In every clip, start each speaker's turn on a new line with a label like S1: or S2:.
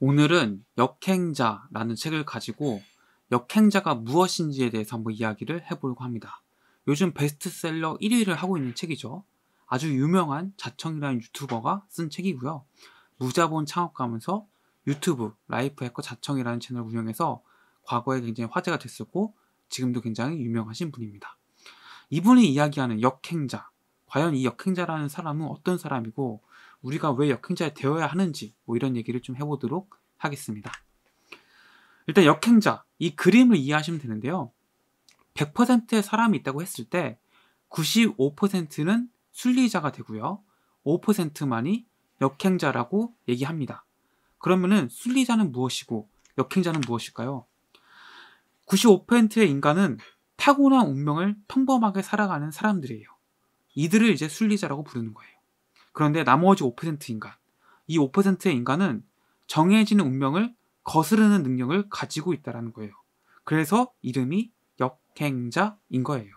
S1: 오늘은 역행자라는 책을 가지고 역행자가 무엇인지에 대해서 한번 이야기를 해보려고 합니다. 요즘 베스트셀러 1위를 하고 있는 책이죠. 아주 유명한 자청이라는 유튜버가 쓴 책이고요. 무자본 창업가면서 유튜브 라이프 해커 자청이라는 채널 운영해서 과거에 굉장히 화제가 됐었고 지금도 굉장히 유명하신 분입니다. 이분이 이야기하는 역행자 과연 이 역행자라는 사람은 어떤 사람이고 우리가 왜역행자에 되어야 하는지 뭐 이런 얘기를 좀 해보도록 하겠습니다. 일단 역행자 이 그림을 이해하시면 되는데요. 100%의 사람이 있다고 했을 때 95%는 순리자가 되고요. 5%만이 역행자라고 얘기합니다. 그러면은 순리자는 무엇이고 역행자는 무엇일까요? 95%의 인간은 타고난 운명을 평범하게 살아가는 사람들이에요. 이들을 이제 순리자라고 부르는 거예요. 그런데 나머지 5% 인간, 이 5%의 인간은 정해지는 운명을 거스르는 능력을 가지고 있다라는 거예요. 그래서 이름이 역행자인 거예요.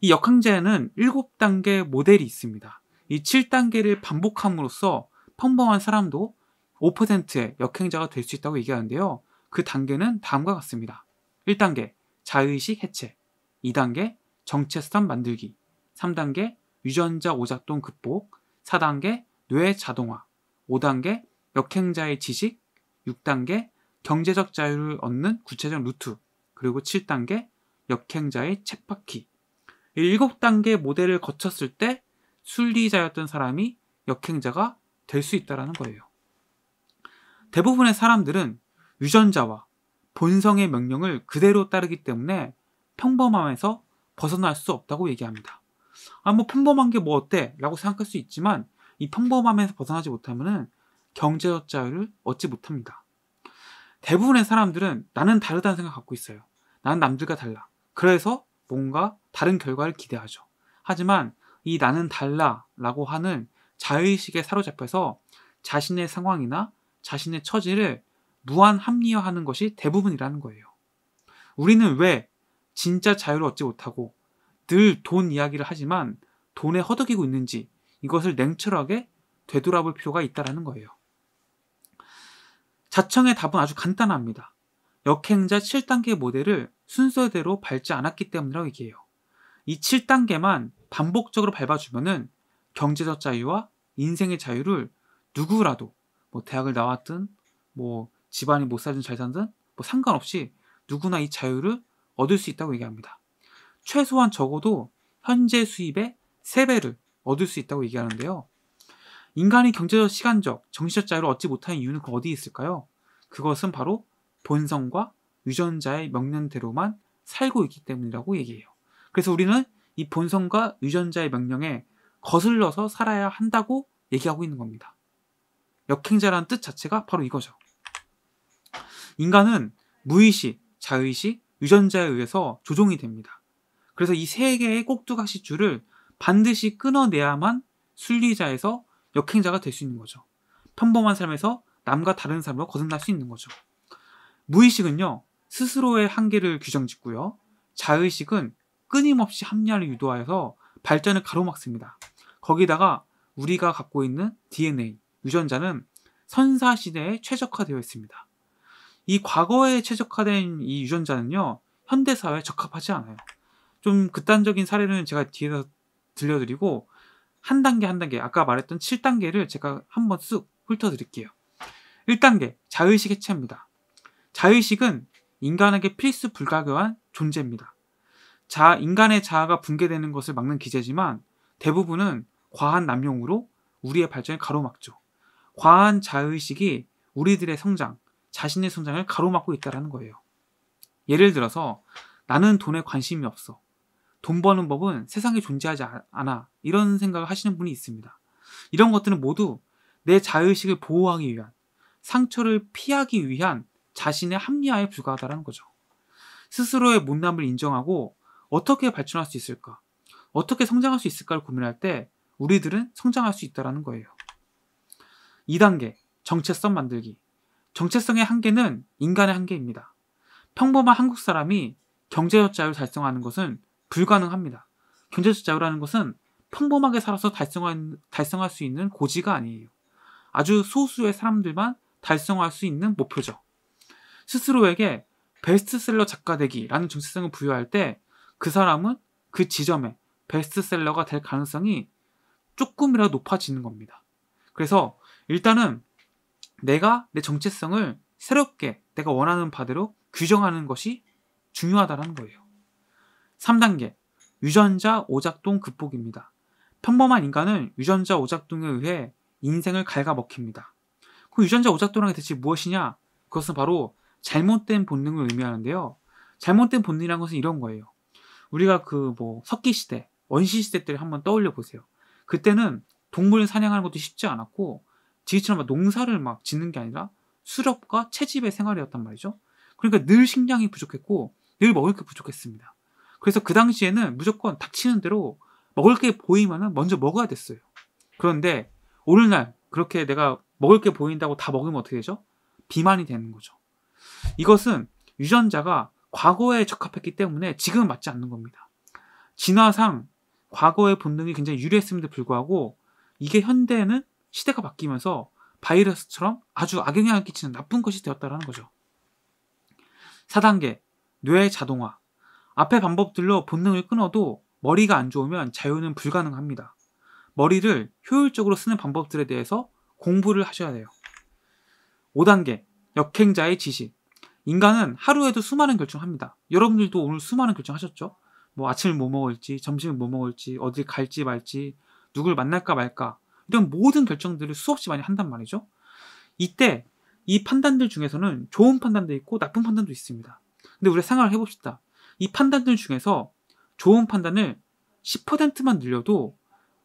S1: 이 역행자에는 7단계 모델이 있습니다. 이 7단계를 반복함으로써 평범한 사람도 5%의 역행자가 될 수 있다고 얘기하는데요. 그 단계는 다음과 같습니다. 1단계 자의식 해체 2단계 정체성 만들기 3단계 유전자 오작동 극복, 4단계 뇌 자동화, 5단계 역행자의 지식, 6단계 경제적 자유를 얻는 구체적 루트, 그리고 7단계 역행자의 챗바퀴. 7단계 모델을 거쳤을 때 순리자였던 사람이 역행자가 될 수 있다라는 거예요. 대부분의 사람들은 유전자와 본성의 명령을 그대로 따르기 때문에 평범함에서 벗어날 수 없다고 얘기합니다. 아, 뭐 평범한 게 뭐 어때? 라고 생각할 수 있지만 이 평범함에서 벗어나지 못하면은 경제적 자유를 얻지 못합니다. 대부분의 사람들은 나는 다르다는 생각 을 갖고 있어요. 나는 남들과 달라. 그래서 뭔가 다른 결과를 기대하죠. 하지만 이 나는 달라라고 하는 자의식에 사로잡혀서 자신의 상황이나 자신의 처지를 무한 합리화하는 것이 대부분이라는 거예요. 우리는 왜 진짜 자유를 얻지 못하고 늘돈 이야기를 하지만 돈에 허덕이고 있는지 이것을 냉철하게 되돌아볼 필요가 있다라는 거예요. 자청의 답은 아주 간단합니다. 역행자 7단계 모델을 순서대로 밟지 않았기 때문이라고 얘기해요. 이 7단계만 반복적으로 밟아주면 경제적 자유와 인생의 자유를 누구라도 뭐 대학을 나왔든 뭐 집안이 못 살든 잘 살든 뭐 상관없이 누구나 이 자유를 얻을 수 있다고 얘기합니다. 최소한 적어도 현재 수입의 3배를 얻을 수 있다고 얘기하는데요. 인간이 경제적, 시간적, 정신적 자유를 얻지 못하는 이유는 그 어디에 있을까요? 그것은 바로 본성과 유전자의 명령대로만 살고 있기 때문이라고 얘기해요. 그래서 우리는 이 본성과 유전자의 명령에 거슬러서 살아야 한다고 얘기하고 있는 겁니다. 역행자라는 뜻 자체가 바로 이거죠. 인간은 무의식, 자의식, 유전자에 의해서 조종이 됩니다. 그래서 이 세 개의 꼭두각시 줄을 반드시 끊어내야만 순리자에서 역행자가 될 수 있는 거죠. 평범한 삶에서 남과 다른 삶으로 거듭날 수 있는 거죠. 무의식은요, 스스로의 한계를 규정 짓고요. 자의식은 끊임없이 합리화를 유도하여서 발전을 가로막습니다. 거기다가 우리가 갖고 있는 DNA, 유전자는 선사시대에 최적화되어 있습니다. 이 과거에 최적화된 이 유전자는요, 현대사회에 적합하지 않아요. 좀 극단적인 사례는 제가 뒤에서 들려드리고 한 단계 한 단계 아까 말했던 7단계를 제가 한번 쑥 훑어드릴게요. 1단계 자의식 해체합니다 자의식은 인간에게 필수 불가결한 존재입니다. 자 인간의 자아가 붕괴되는 것을 막는 기제지만 대부분은 과한 남용으로 우리의 발전을 가로막죠. 과한 자의식이 우리들의 성장, 자신의 성장을 가로막고 있다는 거예요. 예를 들어서 나는 돈에 관심이 없어. 돈 버는 법은 세상에 존재하지 않아. 이런 생각을 하시는 분이 있습니다. 이런 것들은 모두 내 자의식을 보호하기 위한, 상처를 피하기 위한 자신의 합리화에 불과하다는 거죠. 스스로의 못남을 인정하고 어떻게 발전할 수 있을까? 어떻게 성장할 수 있을까를 고민할 때 우리들은 성장할 수 있다라는 거예요. 2단계 정체성 만들기. 정체성의 한계는 인간의 한계입니다. 평범한 한국 사람이 경제적 자유를 달성하는 것은 불가능합니다. 경제적 자유라는 것은 평범하게 살아서 달성한, 달성할 수 있는 고지가 아니에요. 아주 소수의 사람들만 달성할 수 있는 목표죠. 스스로에게 베스트셀러 작가 되기라는 정체성을 부여할 때 그 사람은 그 지점에 베스트셀러가 될 가능성이 조금이라도 높아지는 겁니다. 그래서 일단은 내가 내 정체성을 새롭게 내가 원하는 바대로 규정하는 것이 중요하다는 거예요. 3단계 유전자 오작동 극복입니다. 평범한 인간은 유전자 오작동에 의해 인생을 갉아먹힙니다. 그 유전자 오작동이 대체 무엇이냐? 그것은 바로 잘못된 본능을 의미하는데요. 잘못된 본능이란 것은 이런 거예요. 우리가 그 뭐 석기 시대, 원시 시대 때를 한번 떠올려 보세요. 그때는 동물을 사냥하는 것도 쉽지 않았고 지금처럼 농사를 막 짓는 게 아니라 수렵과 채집의 생활이었단 말이죠. 그러니까 늘 식량이 부족했고 늘 먹을 게 부족했습니다. 그래서 그 당시에는 무조건 닥치는 대로 먹을 게 보이면은 먼저 먹어야 됐어요. 그런데 오늘날 그렇게 내가 먹을 게 보인다고 다 먹으면 어떻게 되죠? 비만이 되는 거죠. 이것은 유전자가 과거에 적합했기 때문에 지금은 맞지 않는 겁니다. 진화상 과거의 본능이 굉장히 유리했음에도 불구하고 이게 현대에는 시대가 바뀌면서 바이러스처럼 아주 악영향을 끼치는 나쁜 것이 되었다는 거죠. 4단계 뇌 자동화 앞의 방법들로 본능을 끊어도 머리가 안 좋으면 자유는 불가능합니다. 머리를 효율적으로 쓰는 방법들에 대해서 공부를 하셔야 돼요. 5단계. 역행자의 지식. 인간은 하루에도 수많은 결정을 합니다. 여러분들도 오늘 수많은 결정하셨죠? 뭐 아침을 뭐 먹을지, 점심을 뭐 먹을지, 어디 갈지 말지, 누굴 만날까 말까. 이런 모든 결정들을 수없이 많이 한단 말이죠. 이때 이 판단들 중에서는 좋은 판단도 있고 나쁜 판단도 있습니다. 근데 우리가 생각을 해봅시다. 이 판단들 중에서 좋은 판단을 10%만 늘려도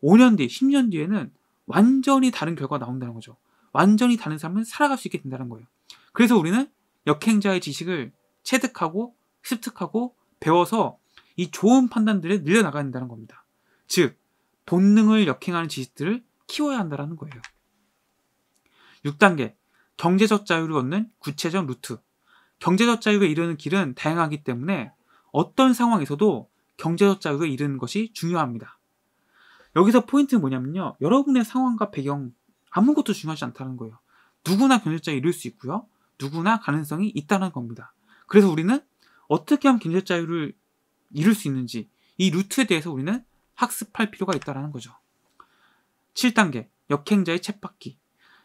S1: 5년 뒤, 10년 뒤에는 완전히 다른 결과가 나온다는 거죠. 완전히 다른 삶을 살아갈 수 있게 된다는 거예요. 그래서 우리는 역행자의 지식을 체득하고 습득하고 배워서 이 좋은 판단들을 늘려나가야 된다는 겁니다. 즉, 본능을 역행하는 지식들을 키워야 한다는 거예요. 6단계. 경제적 자유를 얻는 구체적 루트. 경제적 자유에 이르는 길은 다양하기 때문에 어떤 상황에서도 경제적 자유를 잃은 것이 중요합니다. 여기서 포인트는 뭐냐면요. 여러분의 상황과 배경 아무것도 중요하지 않다는 거예요. 누구나 경제자에 이룰 수 있고요. 누구나 가능성이 있다는 겁니다. 그래서 우리는 어떻게 하면 경제 자유를 이룰 수 있는지 이 루트에 대해서 우리는 학습할 필요가 있다는 거죠. 7단계 역행자의 챗바퀴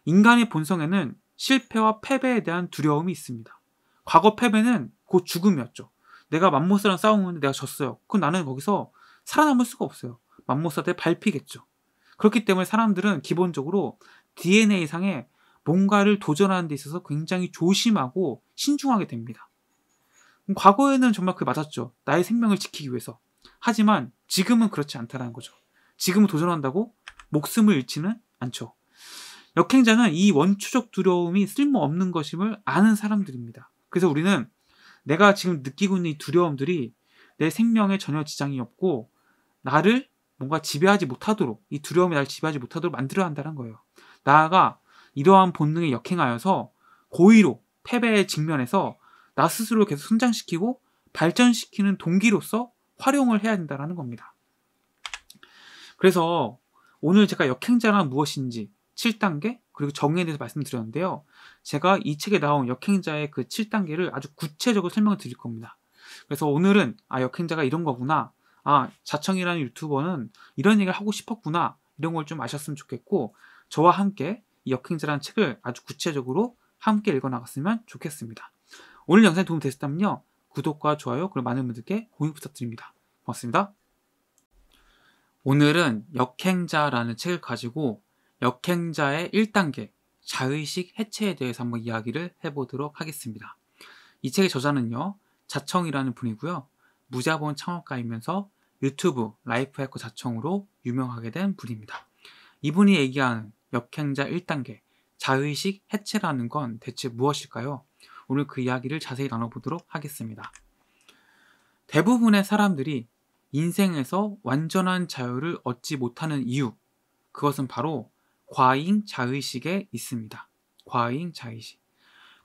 S1: 인간의 본성에는 실패와 패배에 대한 두려움이 있습니다. 과거 패배는 곧 죽음이었죠. 내가 맘모스랑 싸우는데 내가 졌어요. 그럼 나는 거기서 살아남을 수가 없어요. 맘모스한테 밟히겠죠. 그렇기 때문에 사람들은 기본적으로 DNA상에 뭔가를 도전하는 데 있어서 굉장히 조심하고 신중하게 됩니다. 과거에는 정말 그게 맞았죠. 나의 생명을 지키기 위해서. 하지만 지금은 그렇지 않다는 거죠. 지금 은 도전한다고 목숨을 잃지는 않죠. 역행자는 이 원초적 두려움이 쓸모없는 것임을 아는 사람들입니다. 그래서 우리는 내가 지금 느끼고 있는 이 두려움들이 내 생명에 전혀 지장이 없고 나를 뭔가 지배하지 못하도록 이 두려움이 나를 지배하지 못하도록 만들어야 한다는 거예요. 나아가 이러한 본능에 역행하여서 고의로 패배에 직면해서 나 스스로 계속 성장시키고 발전시키는 동기로서 활용을 해야 된다는 겁니다. 그래서 오늘 제가 역행자란 무엇인지 7단계, 그리고 정의에 대해서 말씀드렸는데요. 제가 이 책에 나온 역행자의 그 7단계를 아주 구체적으로 설명을 드릴 겁니다. 그래서 오늘은 아 역행자가 이런 거구나. 아 자청이라는 유튜버는 이런 얘기를 하고 싶었구나. 이런 걸 좀 아셨으면 좋겠고 저와 함께 이 역행자라는 책을 아주 구체적으로 함께 읽어 나갔으면 좋겠습니다. 오늘 영상이 도움 되셨다면요. 구독과 좋아요 그리고 많은 분들께 공유 부탁드립니다. 고맙습니다. 오늘은 역행자라는 책을 가지고 역행자의 1단계 자의식 해체에 대해서 한번 이야기를 해보도록 하겠습니다. 이 책의 저자는요, 자청이라는 분이고요. 무자본 창업가이면서 유튜브 라이프 해커 자청으로 유명하게 된 분입니다. 이분이 얘기하는 역행자 1단계 자의식 해체라는 건 대체 무엇일까요? 오늘 그 이야기를 자세히 나눠보도록 하겠습니다. 대부분의 사람들이 인생에서 완전한 자유를 얻지 못하는 이유, 그것은 바로 과잉 자의식에 있습니다. 과잉 자의식.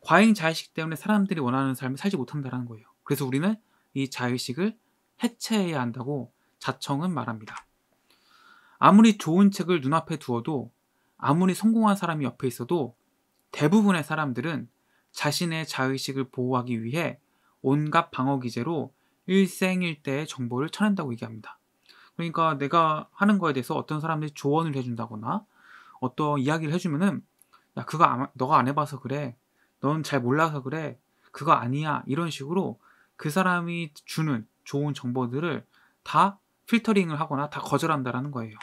S1: 과잉 자의식 때문에 사람들이 원하는 삶을 살지 못한다는 거예요. 그래서 우리는 이 자의식을 해체해야 한다고 자청은 말합니다. 아무리 좋은 책을 눈앞에 두어도 아무리 성공한 사람이 옆에 있어도 대부분의 사람들은 자신의 자의식을 보호하기 위해 온갖 방어 기제로 일생일대의 정보를 쳐낸다고 얘기합니다. 그러니까 내가 하는 거에 대해서 어떤 사람들이 조언을 해준다거나 어떤 이야기를 해주면은 야 그거 안, 너가 안 해봐서 그래 넌 잘 몰라서 그래 그거 아니야 이런 식으로 그 사람이 주는 좋은 정보들을 다 필터링을 하거나 다 거절한다라는 거예요.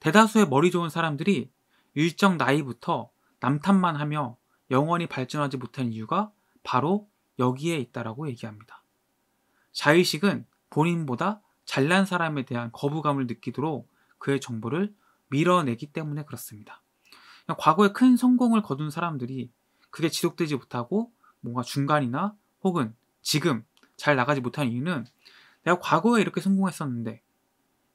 S1: 대다수의 머리 좋은 사람들이 일정 나이부터 남탓만 하며 영원히 발전하지 못한 이유가 바로 여기에 있다라고 얘기합니다. 자의식은 본인보다 잘난 사람에 대한 거부감을 느끼도록 그의 정보를 밀어내기 때문에 그렇습니다. 과거에 큰 성공을 거둔 사람들이 그게 지속되지 못하고 뭔가 중간이나 혹은 지금 잘 나가지 못한 이유는 내가 과거에 이렇게 성공했었는데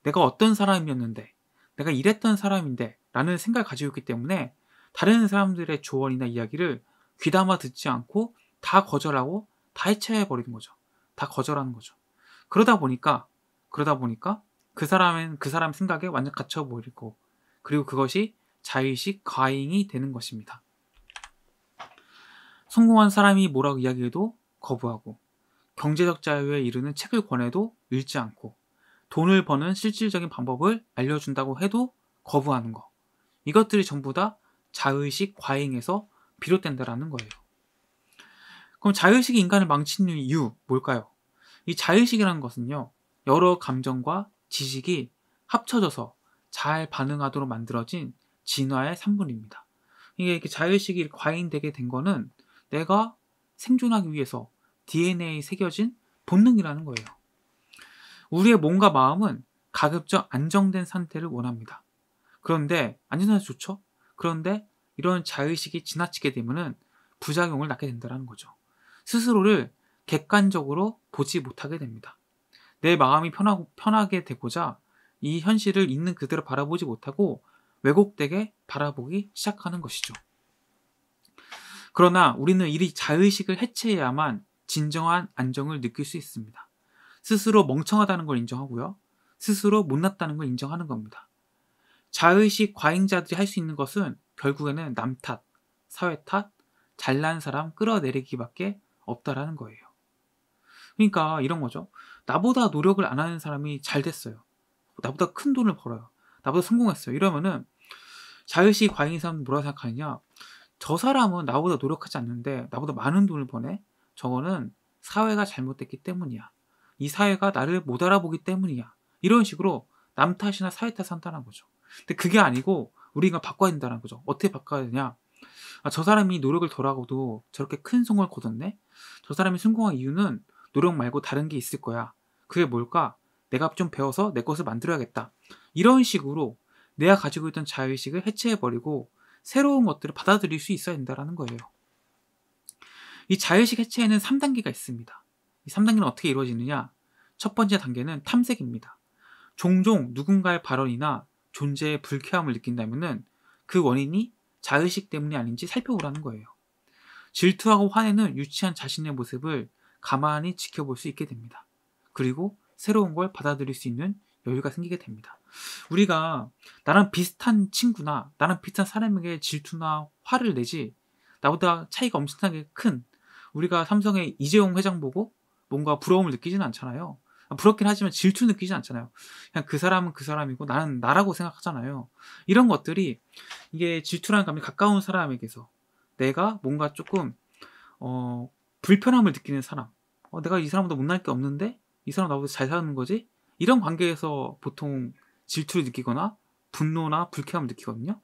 S1: 내가 어떤 사람이었는데 내가 이랬던 사람인데 라는 생각을 가지고 있기 때문에 다른 사람들의 조언이나 이야기를 귀담아 듣지 않고 다 거절하고 다 해체해버리는 거죠. 다 거절하는 거죠. 그러다 보니까, 그러다 보니까 그 사람은 그 사람 생각에 완전 갇혀버리고 그리고 그것이 자의식 과잉이 되는 것입니다. 성공한 사람이 뭐라고 이야기해도 거부하고 경제적 자유에 이르는 책을 권해도 읽지 않고 돈을 버는 실질적인 방법을 알려준다고 해도 거부하는 것. 이것들이 전부 다 자의식 과잉에서 비롯된다라는 거예요. 그럼 자의식이 인간을 망치는 이유 뭘까요? 이 자의식이라는 것은요, 여러 감정과 지식이 합쳐져서 잘 반응하도록 만들어진 진화의 산물입니다. 이게 이렇게 자의식이 과잉되게 된 거는 내가 생존하기 위해서 DNA에 새겨진 본능이라는 거예요. 우리의 몸과 마음은 가급적 안정된 상태를 원합니다. 그런데 안전한 좋죠. 그런데 이런 자의식이 지나치게 되면 부작용을 낳게 된다는 거죠. 스스로를 객관적으로 보지 못하게 됩니다. 내 마음이 편하, 편하게 되고자 이 현실을 있는 그대로 바라보지 못하고 왜곡되게 바라보기 시작하는 것이죠. 그러나 우리는 이리 자의식을 해체해야만 진정한 안정을 느낄 수 있습니다. 스스로 멍청하다는 걸 인정하고요. 스스로 못났다는 걸 인정하는 겁니다. 자의식 과잉자들이 할 수 있는 것은 결국에는 남 탓, 사회 탓, 잘난 사람 끌어내리기밖에 없다라는 거예요. 그러니까 이런 거죠. 나보다 노력을 안 하는 사람이 잘 됐어요. 나보다 큰 돈을 벌어요. 나보다 성공했어요. 이러면은 자유시 과잉이 사람 뭐라 생각하느냐? 저 사람은 나보다 노력하지 않는데 나보다 많은 돈을 버네. 저거는 사회가 잘못됐기 때문이야. 이 사회가 나를 못 알아보기 때문이야. 이런 식으로 남 탓이나 사회 탓을 한다는 거죠. 근데 그게 아니고 우리가 바꿔야 된다는 거죠. 어떻게 바꿔야 되냐? 아, 저 사람이 노력을 덜하고도 저렇게 큰 성공을 거뒀네? 저 사람이 성공한 이유는 노력 말고 다른 게 있을 거야. 그게 뭘까? 내가 좀 배워서 내 것을 만들어야겠다. 이런 식으로 내가 가지고 있던 자의식을 해체해버리고 새로운 것들을 받아들일 수 있어야 된다는 거예요. 이 자의식 해체에는 3단계가 있습니다. 이 3단계는 어떻게 이루어지느냐? 첫 번째 단계는 탐색입니다. 종종 누군가의 발언이나 존재의 불쾌함을 느낀다면그 원인이 자의식 때문이 아닌지 살펴보라는 거예요. 질투하고 화내는 유치한 자신의 모습을 가만히 지켜볼 수 있게 됩니다. 그리고 새로운 걸 받아들일 수 있는 여유가 생기게 됩니다. 우리가 나랑 비슷한 친구나 나랑 비슷한 사람에게 질투나 화를 내지 나보다 차이가 엄청나게 큰 우리가 삼성의 이재용 회장 보고 뭔가 부러움을 느끼지는 않잖아요. 부럽긴 하지만 질투 느끼지 않잖아요. 그냥 그 사람은 그 사람이고 나는 나라고 생각하잖아요. 이런 것들이 이게 질투라는 감이 가까운 사람에게서 내가 뭔가 조금 어, 불편함을 느끼는 사람, 어, 내가 이 사람보다 못날 게 없는데 이 사람 나보다 잘 사는 거지? 이런 관계에서 보통 질투를 느끼거나 분노나 불쾌함을 느끼거든요.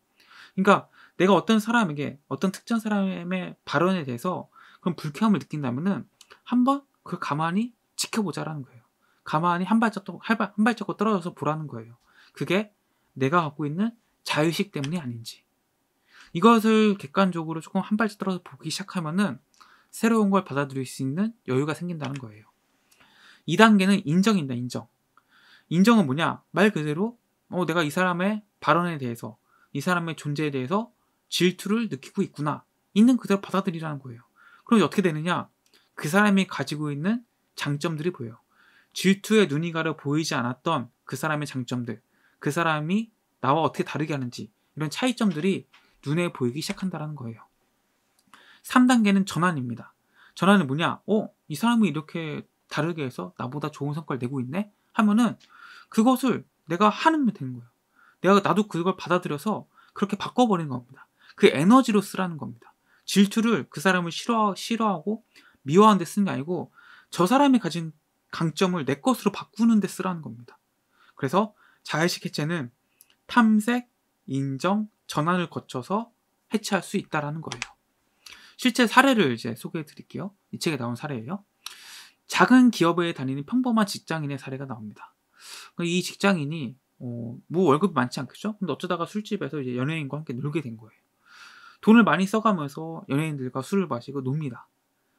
S1: 그러니까 내가 어떤 사람에게 어떤 특정 사람의 발언에 대해서 그런 불쾌함을 느낀다면은 한번 그걸 가만히 지켜보자라는 거예요. 가만히 한 발짝 또, 한 발짝 떨어져서 보라는 거예요. 그게 내가 갖고 있는 자의식 때문이 아닌지. 이것을 객관적으로 조금 한 발짝 떨어져 보기 시작하면은 새로운 걸 받아들일 수 있는 여유가 생긴다는 거예요. 2단계는 인정입니다. 인정. 인정은 뭐냐? 말 그대로 어, 내가 이 사람의 발언에 대해서 이 사람의 존재에 대해서 질투를 느끼고 있구나. 있는 그대로 받아들이라는 거예요. 그럼 어떻게 되느냐? 그 사람이 가지고 있는 장점들이 보여요. 질투의 눈이 가려 보이지 않았던 그 사람의 장점들, 그 사람이 나와 어떻게 다르게 하는지, 이런 차이점들이 눈에 보이기 시작한다는 거예요. 3단계는 전환입니다. 전환은 뭐냐? 어, 이 사람이 이렇게 다르게 해서 나보다 좋은 성과를 내고 있네 하면은 그것을 내가 하는 게 되는 거예요. 내가 나도 그걸 받아들여서 그렇게 바꿔버리는 겁니다. 그 에너지로 쓰라는 겁니다. 질투를 그 사람을 싫어 싫어하고 미워하는데 쓰는 게 아니고 저 사람이 가진 강점을 내 것으로 바꾸는 데 쓰라는 겁니다. 그래서 자의식 해체는 탐색, 인정, 전환을 거쳐서 해체할 수 있다라는 거예요. 실제 사례를 이제 소개해 드릴게요. 이 책에 나온 사례예요. 작은 기업에 다니는 평범한 직장인의 사례가 나옵니다. 그러니까 이 직장인이 어, 뭐 월급이 많지 않겠죠? 근데 어쩌다가 술집에서 이제 연예인과 함께 놀게 된 거예요. 돈을 많이 써가면서 연예인들과 술을 마시고 놉니다.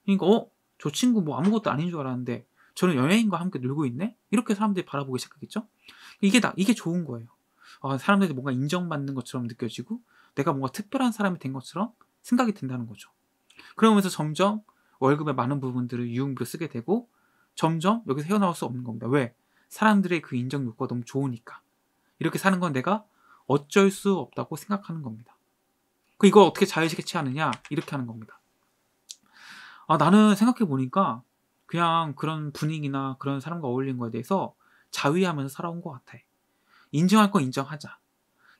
S1: 그러니까 어? 저 친구 뭐 아무것도 아닌 줄 알았는데 저는 연예인과 함께 놀고 있네? 이렇게 사람들이 바라보기 시작하겠죠? 이게 나, 이게 좋은 거예요. 아, 사람들이 뭔가 인정받는 것처럼 느껴지고 내가 뭔가 특별한 사람이 된 것처럼 생각이 든다는 거죠. 그러면서 점점 월급의 많은 부분들을 유흥비로 쓰게 되고 점점 여기서 헤어나올 수 없는 겁니다. 왜? 사람들의 그 인정 욕구가 너무 좋으니까. 이렇게 사는 건 내가 어쩔 수 없다고 생각하는 겁니다. 그 이걸 어떻게 자의식에 취하느냐? 이렇게 하는 겁니다. 아, 나는 생각해보니까 그냥 그런 분위기나 그런 사람과 어울리는 거에 대해서 자위하면서 살아온 것 같아. 인정할 건 인정하자.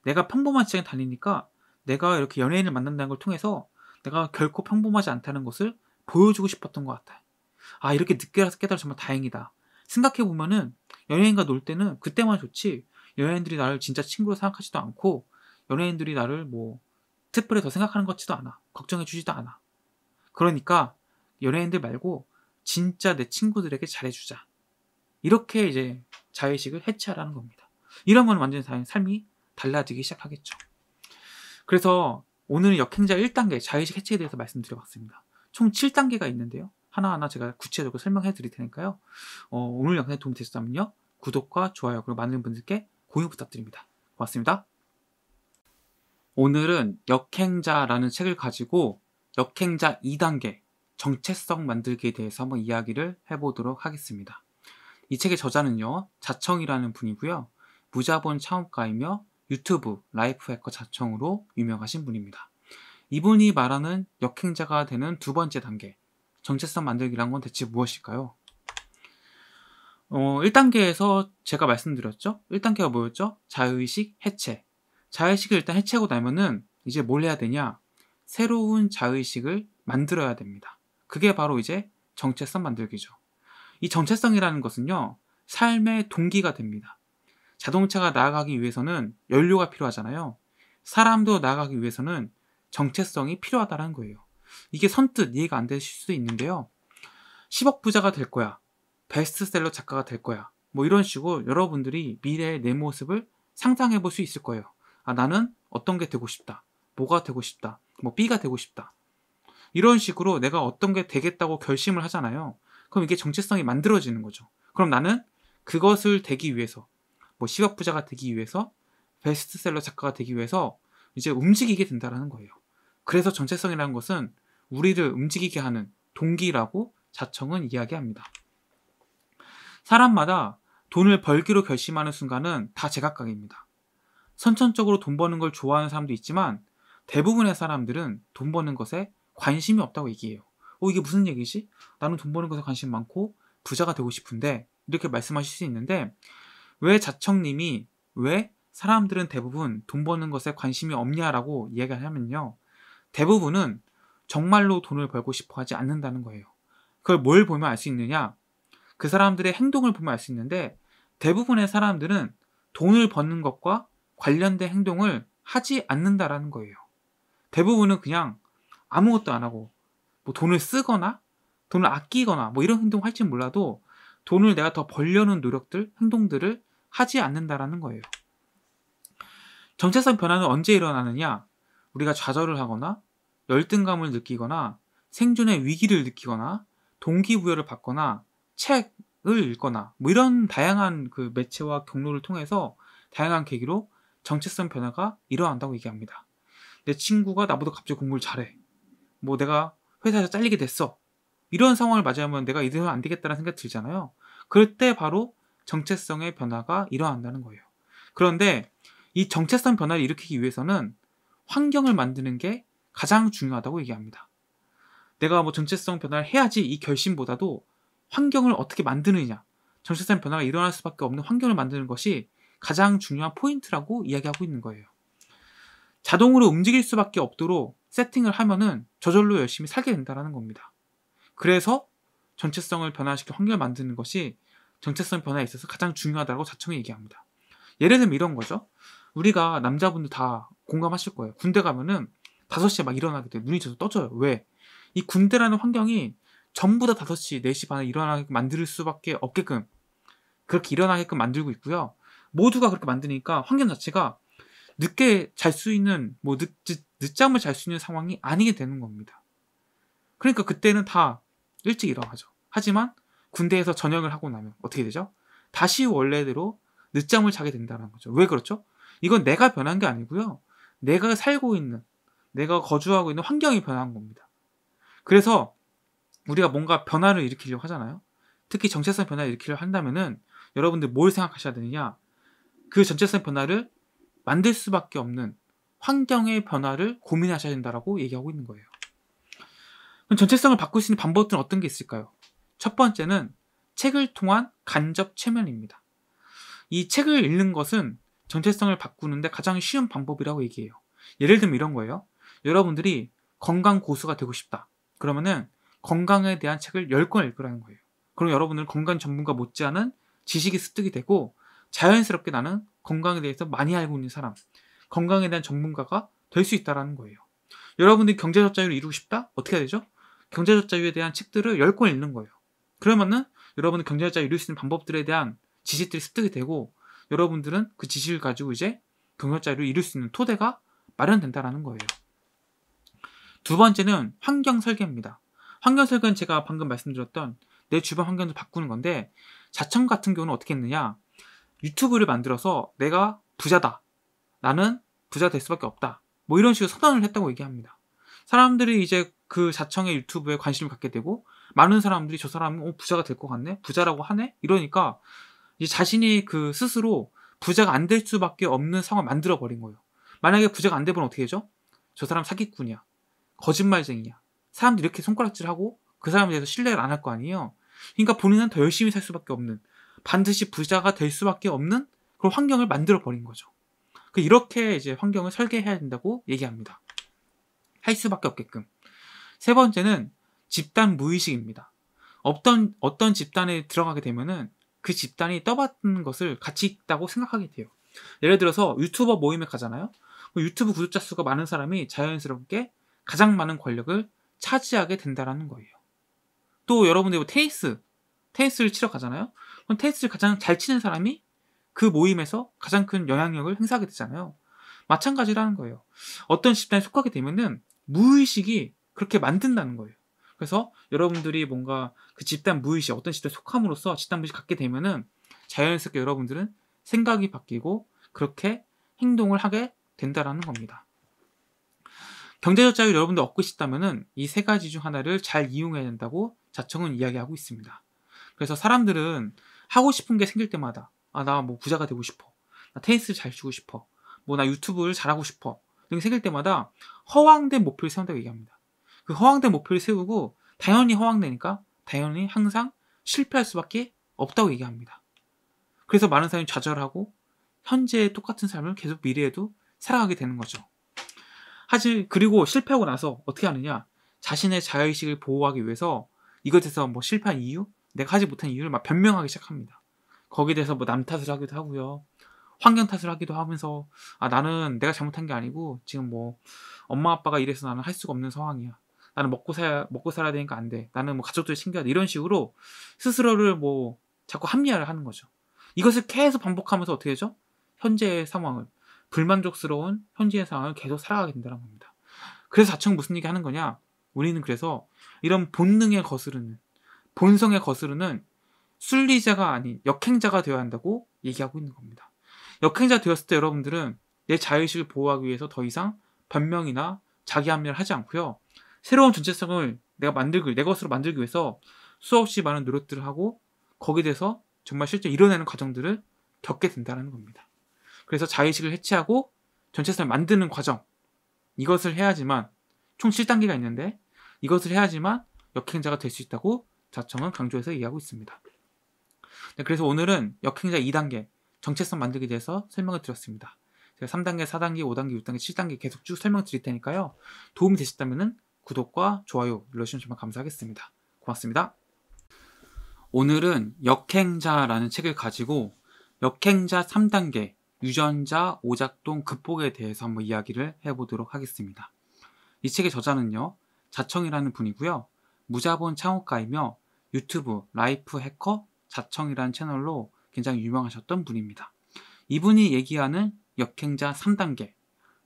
S1: 내가 평범한 직장에 다니니까 내가 이렇게 연예인을 만난다는 걸 통해서 내가 결코 평범하지 않다는 것을 보여주고 싶었던 것 같아요. 아, 이렇게 늦게 알서 깨달아 정말 다행이다. 생각해보면은 연예인과 놀 때는 그때만 좋지 연예인들이 나를 진짜 친구로 생각하지도 않고 연예인들이 나를 뭐 특별히 더 생각하는 것 같지도 않아. 걱정해주지도 않아. 그러니까 연예인들 말고 진짜 내 친구들에게 잘해주자. 이렇게 이제 자의식을 해체하라는 겁니다. 이러면 완전히 삶이 달라지기 시작하겠죠. 그래서 오늘은 역행자 1단계 자의식 해체에 대해서 말씀드려봤습니다. 총 7단계가 있는데요. 하나하나 제가 구체적으로 설명해 드릴 테니까요. 어, 오늘 영상에 도움이 되셨다면요. 구독과 좋아요 그리고 많은 분들께 공유 부탁드립니다. 고맙습니다. 오늘은 역행자라는 책을 가지고 역행자 2단계 정체성 만들기에 대해서 한번 이야기를 해보도록 하겠습니다. 이 책의 저자는요, 자청이라는 분이고요. 무자본 창업가이며 유튜브 라이프 해커 자청으로 유명하신 분입니다. 이분이 말하는 역행자가 되는 두 번째 단계, 정체성 만들기란 건 대체 무엇일까요? 어, 1단계에서 제가 말씀드렸죠? 1단계가 뭐였죠? 자의식 해체. 자의식을 일단 해체하고 나면은 이제 뭘 해야 되냐? 새로운 자의식을 만들어야 됩니다. 그게 바로 이제 정체성 만들기죠. 이 정체성이라는 것은요, 삶의 동기가 됩니다. 자동차가 나아가기 위해서는 연료가 필요하잖아요. 사람도 나아가기 위해서는 정체성이 필요하다는 거예요. 이게 선뜻 이해가 안 되실 수 있는데요. 10억 부자가 될 거야. 베스트셀러 작가가 될 거야. 뭐 이런 식으로 여러분들이 미래의 내 모습을 상상해 볼 수 있을 거예요. 아, 나는 어떤 게 되고 싶다. 뭐가 되고 싶다. 뭐 B가 되고 싶다. 이런 식으로 내가 어떤 게 되겠다고 결심을 하잖아요. 그럼 이게 정체성이 만들어지는 거죠. 그럼 나는 그것을 되기 위해서, 뭐 10억 부자가 되기 위해서, 베스트셀러 작가가 되기 위해서 이제 움직이게 된다는 거예요. 그래서 정체성이라는 것은 우리를 움직이게 하는 동기라고 자청은 이야기합니다. 사람마다 돈을 벌기로 결심하는 순간은 다 제각각입니다. 선천적으로 돈 버는 걸 좋아하는 사람도 있지만 대부분의 사람들은 돈 버는 것에 관심이 없다고 얘기해요. 어, 이게 무슨 얘기지? 나는 돈 버는 것에 관심 많고 부자가 되고 싶은데 이렇게 말씀하실 수 있는데 왜 자청님이 왜 사람들은 대부분 돈 버는 것에 관심이 없냐라고 이야기하냐면요. 대부분은 정말로 돈을 벌고 싶어 하지 않는다는 거예요. 그걸 뭘 보면 알 수 있느냐? 그 사람들의 행동을 보면 알 수 있는데 대부분의 사람들은 돈을 버는 것과 관련된 행동을 하지 않는다라는 거예요. 대부분은 그냥 아무것도 안 하고 뭐 돈을 쓰거나 돈을 아끼거나 뭐 이런 행동을 할지 몰라도 돈을 내가 더 벌려는 노력들, 행동들을 하지 않는다라는 거예요. 정체성 변화는 언제 일어나느냐? 우리가 좌절을 하거나 열등감을 느끼거나 생존의 위기를 느끼거나 동기부여를 받거나 책을 읽거나 뭐 이런 다양한 그 매체와 경로를 통해서 다양한 계기로 정체성 변화가 일어난다고 얘기합니다. 내 친구가 나보다 갑자기 공부를 잘해. 뭐 내가 회사에서 잘리게 됐어. 이런 상황을 맞이하면 내가 이대로 안 되겠다는 생각이 들잖아요. 그럴 때 바로 정체성의 변화가 일어난다는 거예요. 그런데 이 정체성 변화를 일으키기 위해서는 환경을 만드는 게 가장 중요하다고 얘기합니다. 내가 뭐 정체성 변화를 해야지 이 결심보다도 환경을 어떻게 만드느냐, 정체성 변화가 일어날 수밖에 없는 환경을 만드는 것이 가장 중요한 포인트라고 이야기하고 있는 거예요. 자동으로 움직일 수밖에 없도록 세팅을 하면은 저절로 열심히 살게 된다는 겁니다. 그래서 정체성을 변화시켜 환경을 만드는 것이 정체성 변화에 있어서 가장 중요하다고 자청이 얘기합니다. 예를 들면 이런 거죠. 우리가 남자분들 다 공감하실 거예요. 군대 가면은 5시에 막 일어나게 돼요. 눈이 저도 떠져요. 왜? 이 군대라는 환경이 전부 다 5시, 4시 반에 일어나게 만들 수밖에 없게끔 그렇게 일어나게끔 만들고 있고요. 모두가 그렇게 만드니까 환경 자체가 늦게 잘 수 있는 뭐 늦, 늦잠을 잘 수 있는 상황이 아니게 되는 겁니다. 그러니까 그때는 다 일찍 일어나죠. 하지만 군대에서 전역을 하고 나면 어떻게 되죠? 다시 원래대로 늦잠을 자게 된다는 거죠. 왜 그렇죠? 이건 내가 변한 게 아니고요. 내가 살고 있는, 내가 거주하고 있는 환경이 변한 겁니다. 그래서 우리가 뭔가 변화를 일으키려고 하잖아요. 특히 정체성 변화를 일으키려 한다면은 여러분들 뭘 생각하셔야 되느냐? 그정체성 변화를 만들 수밖에 없는 환경의 변화를 고민하셔야 된다라고 얘기하고 있는 거예요. 그럼 전체성을 바꿀 수 있는 방법들은 어떤 게 있을까요? 첫 번째는 책을 통한 간접 체면입니다. 이 책을 읽는 것은 정체성을 바꾸는데 가장 쉬운 방법이라고 얘기해요. 예를 들면 이런 거예요. 여러분들이 건강 고수가 되고 싶다. 그러면은 건강에 대한 책을 10권 읽으라는 거예요. 그럼 여러분은 건강 전문가 못지않은 지식이 습득이 되고 자연스럽게 나는 건강에 대해서 많이 알고 있는 사람, 건강에 대한 전문가가 될 수 있다라는 거예요. 여러분들이 경제적 자유를 이루고 싶다? 어떻게 해야 되죠? 경제적 자유에 대한 책들을 10권 읽는 거예요. 그러면은 여러분은 경제적 자유 를 이룰 수 있는 방법들에 대한 지식들이 습득이 되고 여러분들은 그 지식을 가지고 이제 경력 자유를 이룰 수 있는 토대가 마련된다라는 거예요. 두 번째는 환경 설계입니다. 환경 설계는 제가 방금 말씀드렸던 내 주변 환경을 바꾸는 건데 자청 같은 경우는 어떻게 했느냐 유튜브를 만들어서 내가 부자다 나는 부자 될 수밖에 없다 뭐 이런 식으로 선언을 했다고 얘기합니다. 사람들이 이제 그 자청의 유튜브에 관심을 갖게 되고 많은 사람들이 저 사람은 어, 부자가 될 것 같네 부자라고 하네 이러니까 이 자신이 그 스스로 부자가 안 될 수밖에 없는 상황을 만들어 버린 거예요. 만약에 부자가 안 되면 어떻게 되죠? 저 사람 사기꾼이야. 거짓말쟁이야. 사람들이 이렇게 손가락질하고 그 사람에 대해서 신뢰를 안 할 거 아니에요. 그러니까 본인은 더 열심히 살 수밖에 없는 반드시 부자가 될 수밖에 없는 그런 환경을 만들어 버린 거죠. 그 이렇게 이제 환경을 설계해야 된다고 얘기합니다. 할 수밖에 없게끔. 세 번째는 집단 무의식입니다. 어떤 어떤 집단에 들어가게 되면은 그 집단이 떠받는 것을 가치 있다고 생각하게 돼요. 예를 들어서 유튜버 모임에 가잖아요. 그 유튜브 구독자 수가 많은 사람이 자연스럽게 가장 많은 권력을 차지하게 된다는 거예요. 또 여러분들 뭐 테니스, 테니스를 치러 가잖아요. 그럼 테니스를 가장 잘 치는 사람이 그 모임에서 가장 큰 영향력을 행사하게 되잖아요. 마찬가지라는 거예요. 어떤 집단에 속하게 되면은 무의식이 그렇게 만든다는 거예요. 그래서 여러분들이 뭔가 그 집단 무의식 어떤 집단에 속함으로써 집단 무의식 갖게 되면은 자연스럽게 여러분들은 생각이 바뀌고 그렇게 행동을 하게 된다라는 겁니다. 경제적 자유 를 여러분들 얻고 싶다면은 이 세 가지 중 하나를 잘 이용해야 된다고 자청은 이야기하고 있습니다. 그래서 사람들은 하고 싶은 게 생길 때마다 아 나 뭐 부자가 되고 싶어, 나 테니스 를잘 치고 싶어, 뭐 나 유튜브를 잘하고 싶어 등 생길 때마다 허황된 목표를 세운다고 얘기합니다. 그 허황된 목표를 세우고 당연히 허황되니까 당연히 항상 실패할 수밖에 없다고 얘기합니다. 그래서 많은 사람이 좌절하고 현재의 똑같은 삶을 계속 미래에도 살아가게 되는 거죠. 하지 그리고 실패하고 나서 어떻게 하느냐? 자신의 자의식을 보호하기 위해서 이것에서 뭐 실패한 이유, 내가 하지 못한 이유를 막 변명하기 시작합니다. 거기에 대해서 뭐 남 탓을 하기도 하고요. 환경 탓을 하기도 하면서 아 나는 내가 잘못한 게 아니고 지금 뭐 엄마 아빠가 이래서 나는 할 수가 없는 상황이야. 나는 먹고 살 먹고 살아야 되니까 안 돼. 나는 뭐 가족들 챙겨야 돼. 이런 식으로 스스로를 뭐 자꾸 합리화를 하는 거죠. 이것을 계속 반복하면서 어떻게 되죠? 현재의 상황을 불만족스러운 현재의 상황을 계속 살아가게 된다는 겁니다. 그래서 자청 무슨 얘기 하는 거냐? 우리는 그래서 이런 본능에 거스르는 본성에 거스르는 순리자가 아닌 역행자가 되어야 한다고 얘기하고 있는 겁니다. 역행자 되었을 때 여러분들은 내 자의식을 보호하기 위해서 더 이상 변명이나 자기 합리를 하지 않고요. 새로운 전체성을 내가 만들기, 내 것으로 만들기 위해서 수없이 많은 노력들을 하고 거기에 대해서 정말 실제 일어나는 과정들을 겪게 된다는 겁니다. 그래서 자의식을 해체하고 전체성을 만드는 과정 이것을 해야지만 총 7단계가 있는데 이것을 해야지만 역행자가 될 수 있다고 자청은 강조해서 얘기하고 있습니다. 네, 그래서 오늘은 역행자 2단계 정체성 만들기에 대해서 설명을 드렸습니다. 제가 3단계, 4단계, 5단계, 6단계, 7단계 계속 쭉 설명 드릴 테니까요. 도움이 되셨다면 구독과 좋아요 눌러주시면 정말 감사하겠습니다. 고맙습니다. 오늘은 역행자라는 책을 가지고 역행자 3단계 유전자 오작동 극복에 대해서 한번 이야기를 해보도록 하겠습니다. 이 책의 저자는요, 자청이라는 분이고요. 무자본 창업가이며 유튜브 라이프 해커 자청이라는 채널로 굉장히 유명하셨던 분입니다. 이분이 얘기하는 역행자 3단계,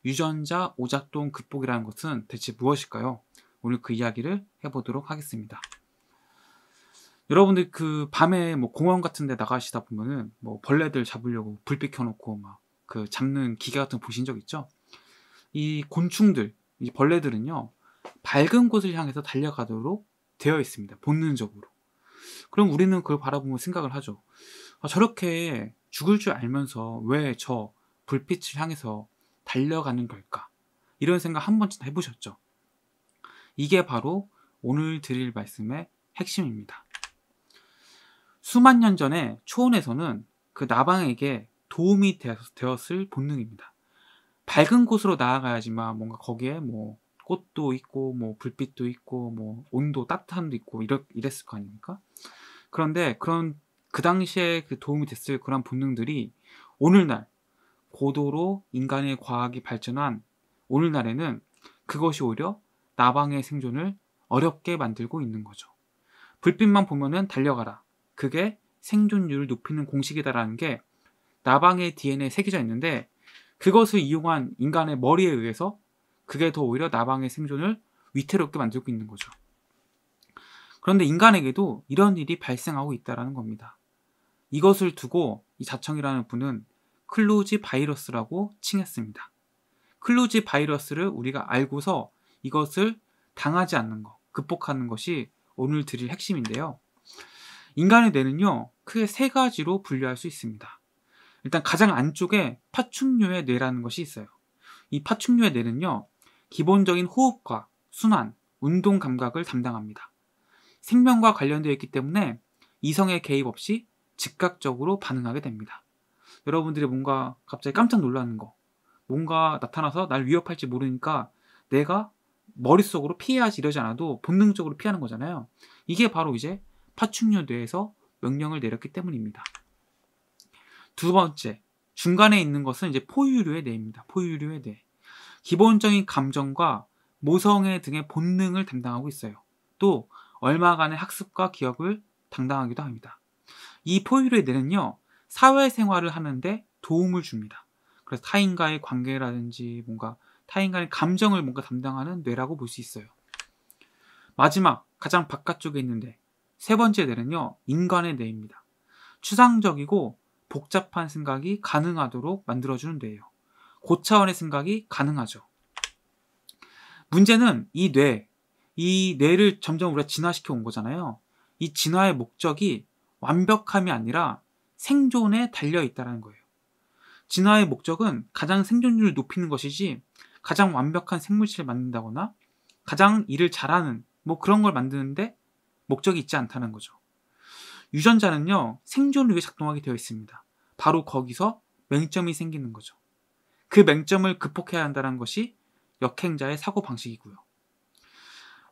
S1: 유전자 오작동 극복이라는 것은 대체 무엇일까요? 오늘 그 이야기를 해보도록 하겠습니다. 여러분들 그 밤에 뭐 공원 같은 데 나가시다 보면은 뭐 벌레들 잡으려고 불빛 켜놓고 막 그 잡는 기계 같은 거 보신 적 있죠? 이 곤충들, 이 벌레들은요, 밝은 곳을 향해서 달려가도록 되어 있습니다. 본능적으로. 그럼 우리는 그걸 바라보면 생각을 하죠. 아, 저렇게 죽을 줄 알면서 왜 저 불빛을 향해서 달려가는 걸까? 이런 생각 한 번쯤 해보셨죠? 이게 바로 오늘 드릴 말씀의 핵심입니다. 수만 년 전에 초원에서는 그 나방에게 도움이 되었을 본능입니다. 밝은 곳으로 나아가야지만 뭔가 거기에 뭐 꽃도 있고 뭐 불빛도 있고 뭐 온도 따뜻함도 있고 이랬, 이랬을 거 아닙니까? 그런데 그런 그 당시에 그 도움이 됐을 그런 본능들이 오늘날 고도로 인간의 과학이 발전한 오늘날에는 그것이 오히려 나방의 생존을 어렵게 만들고 있는 거죠. 불빛만 보면은 달려가라. 그게 생존율을 높이는 공식이다라는 게 나방의 DNA에 새겨져 있는데 그것을 이용한 인간의 머리에 의해서 그게 더 오히려 나방의 생존을 위태롭게 만들고 있는 거죠. 그런데 인간에게도 이런 일이 발생하고 있다라는 겁니다. 이것을 두고 이 자청이라는 분은 클루지 바이러스라고 칭했습니다. 클루지 바이러스를 우리가 알고서 이것을 당하지 않는 것, 극복하는 것이 오늘 드릴 핵심인데요. 인간의 뇌는요, 크게 세 가지로 분류할 수 있습니다. 일단 가장 안쪽에 파충류의 뇌라는 것이 있어요. 이 파충류의 뇌는요, 기본적인 호흡과 순환, 운동 감각을 담당합니다. 생명과 관련되어 있기 때문에 이성의 개입 없이 즉각적으로 반응하게 됩니다. 여러분들이 뭔가 갑자기 깜짝 놀라는 거, 뭔가 나타나서 날 위협할지 모르니까 내가 머릿속으로 피해야지 이러지 않아도 본능적으로 피하는 거잖아요. 이게 바로 이제 파충류 뇌에서 명령을 내렸기 때문입니다. 두 번째, 중간에 있는 것은 이제 포유류의 뇌입니다. 포유류의 뇌. 기본적인 감정과 모성애 등의 본능을 담당하고 있어요. 또 얼마간의 학습과 기억을 담당하기도 합니다. 이 포유류의 뇌는요, 사회생활을 하는데 도움을 줍니다. 그래서 타인과의 관계라든지 뭔가 타인 간의 감정을 뭔가 담당하는 뇌라고 볼 수 있어요. 마지막, 가장 바깥쪽에 있는데, 세 번째 뇌는요, 인간의 뇌입니다. 추상적이고 복잡한 생각이 가능하도록 만들어주는 뇌예요. 고차원의 생각이 가능하죠. 문제는 이 뇌, 이 뇌를 점점 우리가 진화시켜 온 거잖아요. 이 진화의 목적이 완벽함이 아니라 생존에 달려 있다는 거예요. 진화의 목적은 가장 생존율을 높이는 것이지 가장 완벽한 생물체를 만든다거나 가장 일을 잘하는 뭐 그런 걸 만드는데 목적이 있지 않다는 거죠. 유전자는요, 생존을 위해 작동하게 되어 있습니다. 바로 거기서 맹점이 생기는 거죠. 그 맹점을 극복해야 한다는 것이 역행자의 사고 방식이고요.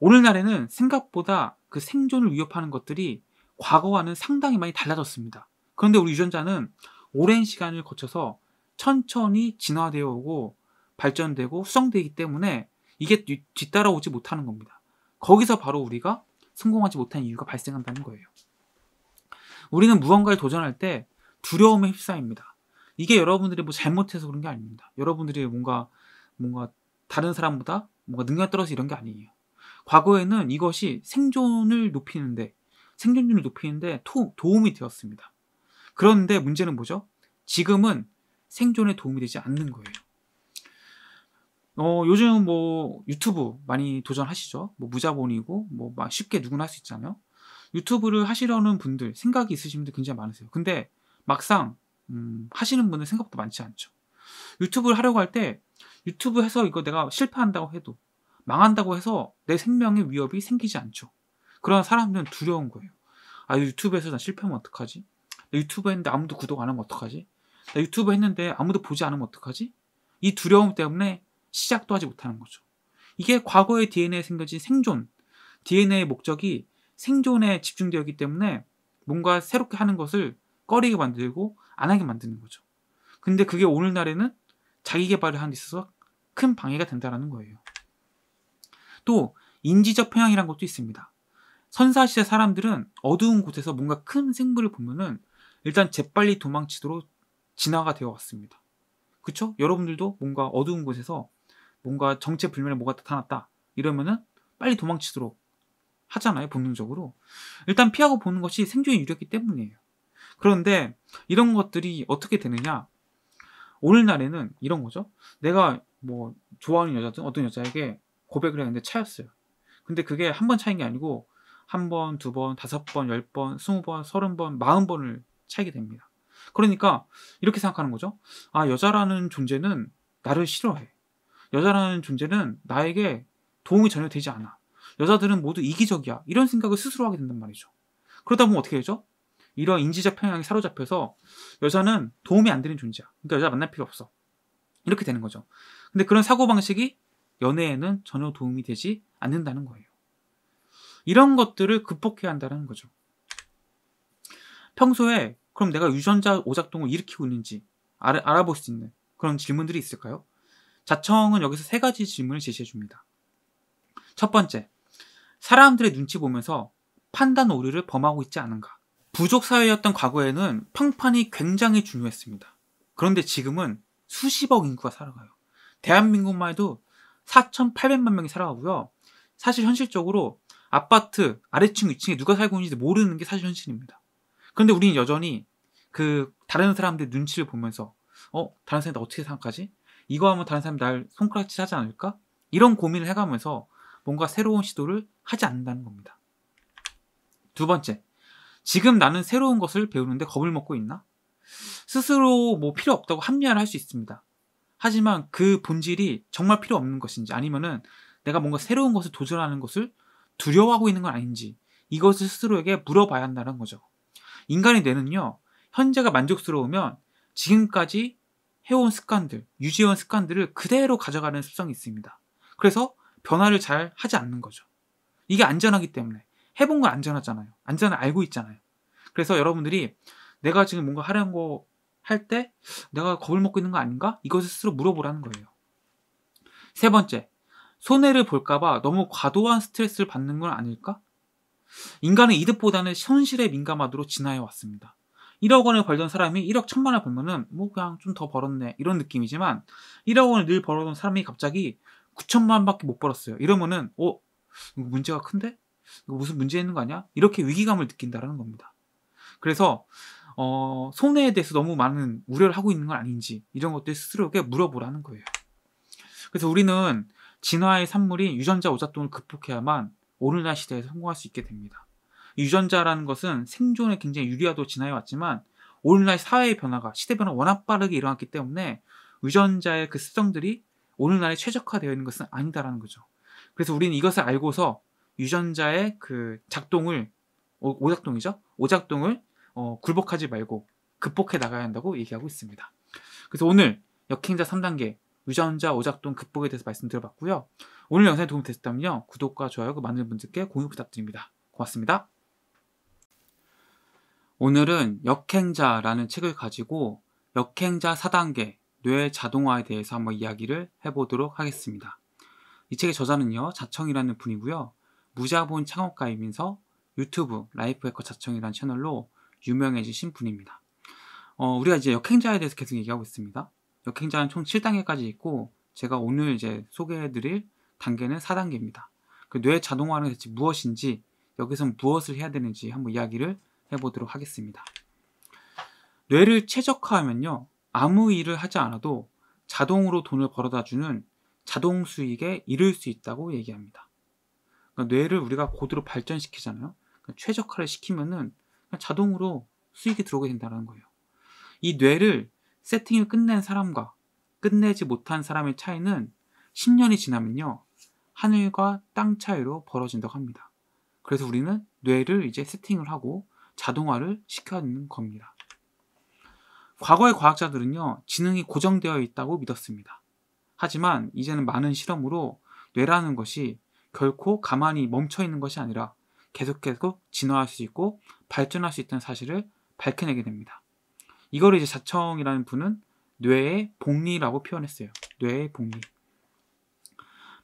S1: 오늘날에는 생각보다 그 생존을 위협하는 것들이 과거와는 상당히 많이 달라졌습니다. 그런데 우리 유전자는 오랜 시간을 거쳐서 천천히 진화되어 오고 발전되고 수정되기 때문에 이게 뒤따라오지 못하는 겁니다. 거기서 바로 우리가 성공하지 못한 이유가 발생한다는 거예요. 우리는 무언가를 도전할 때 두려움에 휩싸입니다. 이게 여러분들이 뭐 잘못해서 그런 게 아닙니다. 여러분들이 뭔가 뭔가 다른 사람보다 뭔가 능력 떨어서 이런 게 아니에요. 과거에는 이것이 생존을 높이는데 생존율을 높이는데 도, 도움이 되었습니다. 그런데 문제는 뭐죠? 지금은 생존에 도움이 되지 않는 거예요. 어, 요즘 뭐 유튜브 많이 도전하시죠? 뭐 무자본이고 뭐 막 쉽게 누구나 할 수 있잖아요. 유튜브를 하시려는 분들, 생각이 있으신 분들 굉장히 많으세요. 근데 막상 음, 하시는 분들생각도 많지 않죠. 유튜브를 하려고 할 때 유튜브 해서 이거 내가 실패한다고 해도 망한다고 해서 내 생명의 위협이 생기지 않죠. 그런 사람들은 두려운 거예요. 아, 유튜브에서 나 실패하면 어떡하지? 나 유튜브 했는데 아무도 구독 안 하면 어떡하지? 나 유튜브 했는데 아무도 보지 않으면 어떡하지? 이 두려움 때문에 시작도 하지 못하는 거죠. 이게 과거의 DNA에 생겨진 생존, DNA의 목적이 생존에 집중되었기 때문에 뭔가 새롭게 하는 것을 꺼리게 만들고 안 하게 만드는 거죠. 근데 그게 오늘날에는 자기 개발을 하는 데 있어서 큰 방해가 된다는 거예요. 또 인지적 편향이란 것도 있습니다. 선사시대 사람들은 어두운 곳에서 뭔가 큰 생물을 보면은 일단 재빨리 도망치도록 진화가 되어 왔습니다. 그쵸? 여러분들도 뭔가 어두운 곳에서 뭔가 정체 불명의 뭐가 나타났다 이러면은 빨리 도망치도록 하잖아요 본능적으로 일단 피하고 보는 것이 생존이 유력이기 때문이에요 그런데 이런 것들이 어떻게 되느냐 오늘날에는 이런 거죠 내가 뭐 좋아하는 여자든 어떤 여자에게 고백을 했는데 차였어요 근데 그게 한 번 차인 게 아니고 한 번, 두 번, 다섯 번, 열 번, 스무 번, 서른 번, 마흔 번을 차이게 됩니다 그러니까 이렇게 생각하는 거죠 아 여자라는 존재는 나를 싫어해 여자라는 존재는 나에게 도움이 전혀 되지 않아. 여자들은 모두 이기적이야. 이런 생각을 스스로 하게 된단 말이죠. 그러다 보면 어떻게 되죠? 이런 인지적 편향에 사로잡혀서 여자는 도움이 안 되는 존재야. 그러니까 여자 만날 필요 없어. 이렇게 되는 거죠. 근데 그런 사고방식이 연애에는 전혀 도움이 되지 않는다는 거예요. 이런 것들을 극복해야 한다는 거죠. 평소에 그럼 내가 유전자 오작동을 일으키고 있는지 알아, 볼수 있는 그런 질문들이 있을까요? 자청은 여기서 세 가지 질문을 제시해 줍니다. 첫 번째, 사람들의 눈치 보면서 판단 오류를 범하고 있지 않은가. 부족 사회였던 과거에는 평판이 굉장히 중요했습니다. 그런데 지금은 수십억 인구가 살아가요. 대한민국만 해도 4,800만 명이 살아가고요. 사실 현실적으로 아파트 아래층 위층에 누가 살고 있는지 모르는 게 사실 현실입니다. 그런데 우리는 여전히 그 다른 사람들 의 눈치를 보면서 어 다른 사람들 어떻게 생각하지? 이거 하면 다른 사람이 날 손가락질 하지 않을까? 이런 고민을 해가면서 뭔가 새로운 시도를 하지 않는다는 겁니다. 두 번째, 지금 나는 새로운 것을 배우는데 겁을 먹고 있나? 스스로 뭐 필요 없다고 합리화를 할 수 있습니다. 하지만 그 본질이 정말 필요 없는 것인지 아니면은 내가 뭔가 새로운 것을 도전하는 것을 두려워하고 있는 건 아닌지 이것을 스스로에게 물어봐야 한다는 거죠. 인간의 뇌는요, 현재가 만족스러우면 지금까지 해온 습관들, 유지해온 습관들을 그대로 가져가는 습성이 있습니다. 그래서 변화를 잘 하지 않는 거죠. 이게 안전하기 때문에 해본 건 안전하잖아요. 안전을 알고 있잖아요. 그래서 여러분들이 내가 지금 뭔가 하려고할 때 내가 겁을 먹고 있는 거 아닌가? 이것을 스스로 물어보라는 거예요. 세 번째, 손해를 볼까봐 너무 과도한 스트레스를 받는 건 아닐까? 인간은 이득보다는 현실에 민감하도록 진화해 왔습니다. 1억 원을 벌던 사람이 1억 천만 원을 벌면은 뭐 그냥 좀 더 벌었네 이런 느낌이지만 1억 원을 늘 벌어던 사람이 갑자기 9천만 원밖에 못 벌었어요. 이러면은 어 문제가 큰데 무슨 문제 있는 거 아니야? 이렇게 위기감을 느낀다라는 겁니다. 그래서 어, 손해에 대해서 너무 많은 우려를 하고 있는 건 아닌지 이런 것들 스스로에게 물어보라는 거예요. 그래서 우리는 진화의 산물인 유전자 오작동을 극복해야만 오늘날 시대에 성공할 수 있게 됩니다. 유전자라는 것은 생존에 굉장히 유리하도 지나해 왔지만 오늘날 사회의 변화가 시대 변화가 워낙 빠르게 일어났기 때문에 유전자의 그수정들이 오늘날에 최적화되어 있는 것은 아니다라는 거죠. 그래서 우리는 이것을 알고서 유전자의 그 작동을 오, 작동이죠 오작동을 어, 굴복하지 말고 극복해 나가야 한다고 얘기하고 있습니다. 그래서 오늘 역행자 3단계 유전자 오작동 극복에 대해서 말씀드려봤고요. 오늘 영상이 도움이 되셨다면 구독과 좋아요 많은 분들께 공유 부탁드립니다. 고맙습니다. 오늘은 역행자라는 책을 가지고 역행자 4단계 뇌 자동화에 대해서 한번 이야기를 해보도록 하겠습니다. 이 책의 저자는요, 자청이라는 분이고요. 무자본 창업가이면서 유튜브 라이프해커 자청이라는 채널로 유명해지신 분입니다. 어, 우리가 이제 역행자에 대해서 계속 얘기하고 있습니다. 역행자는 총 7단계까지 있고 제가 오늘 이제 소개해드릴 단계는 4단계입니다. 그뇌 자동화는 대체 무엇인지 여기서 무엇을 해야 되는지 한번 이야기를 해보도록 하겠습니다. 뇌를 최적화하면요. 아무 일을 하지 않아도 자동으로 돈을 벌어다주는 자동 수익에 이를 수 있다고 얘기합니다. 그러니까 뇌를 우리가 고도로 발전시키잖아요. 그러니까 최적화를 시키면은 자동으로 수익이 들어오게 된다는 거예요. 이 뇌를 세팅을 끝낸 사람과 끝내지 못한 사람의 차이는 10년이 지나면요. 하늘과 땅 차이로 벌어진다고 합니다. 그래서 우리는 뇌를 이제 세팅을 하고 자동화를 시켜는 겁니다. 과거의 과학자들은요, 지능이 고정되어 있다고 믿었습니다. 하지만 이제는 많은 실험으로 뇌라는 것이 결코 가만히 멈춰 있는 것이 아니라 계속해서 진화할 수 있고 발전할 수 있다는 사실을 밝혀내게 됩니다. 이걸 이제 자청이라는 분은 뇌의 복리라고 표현했어요. 뇌의 복리.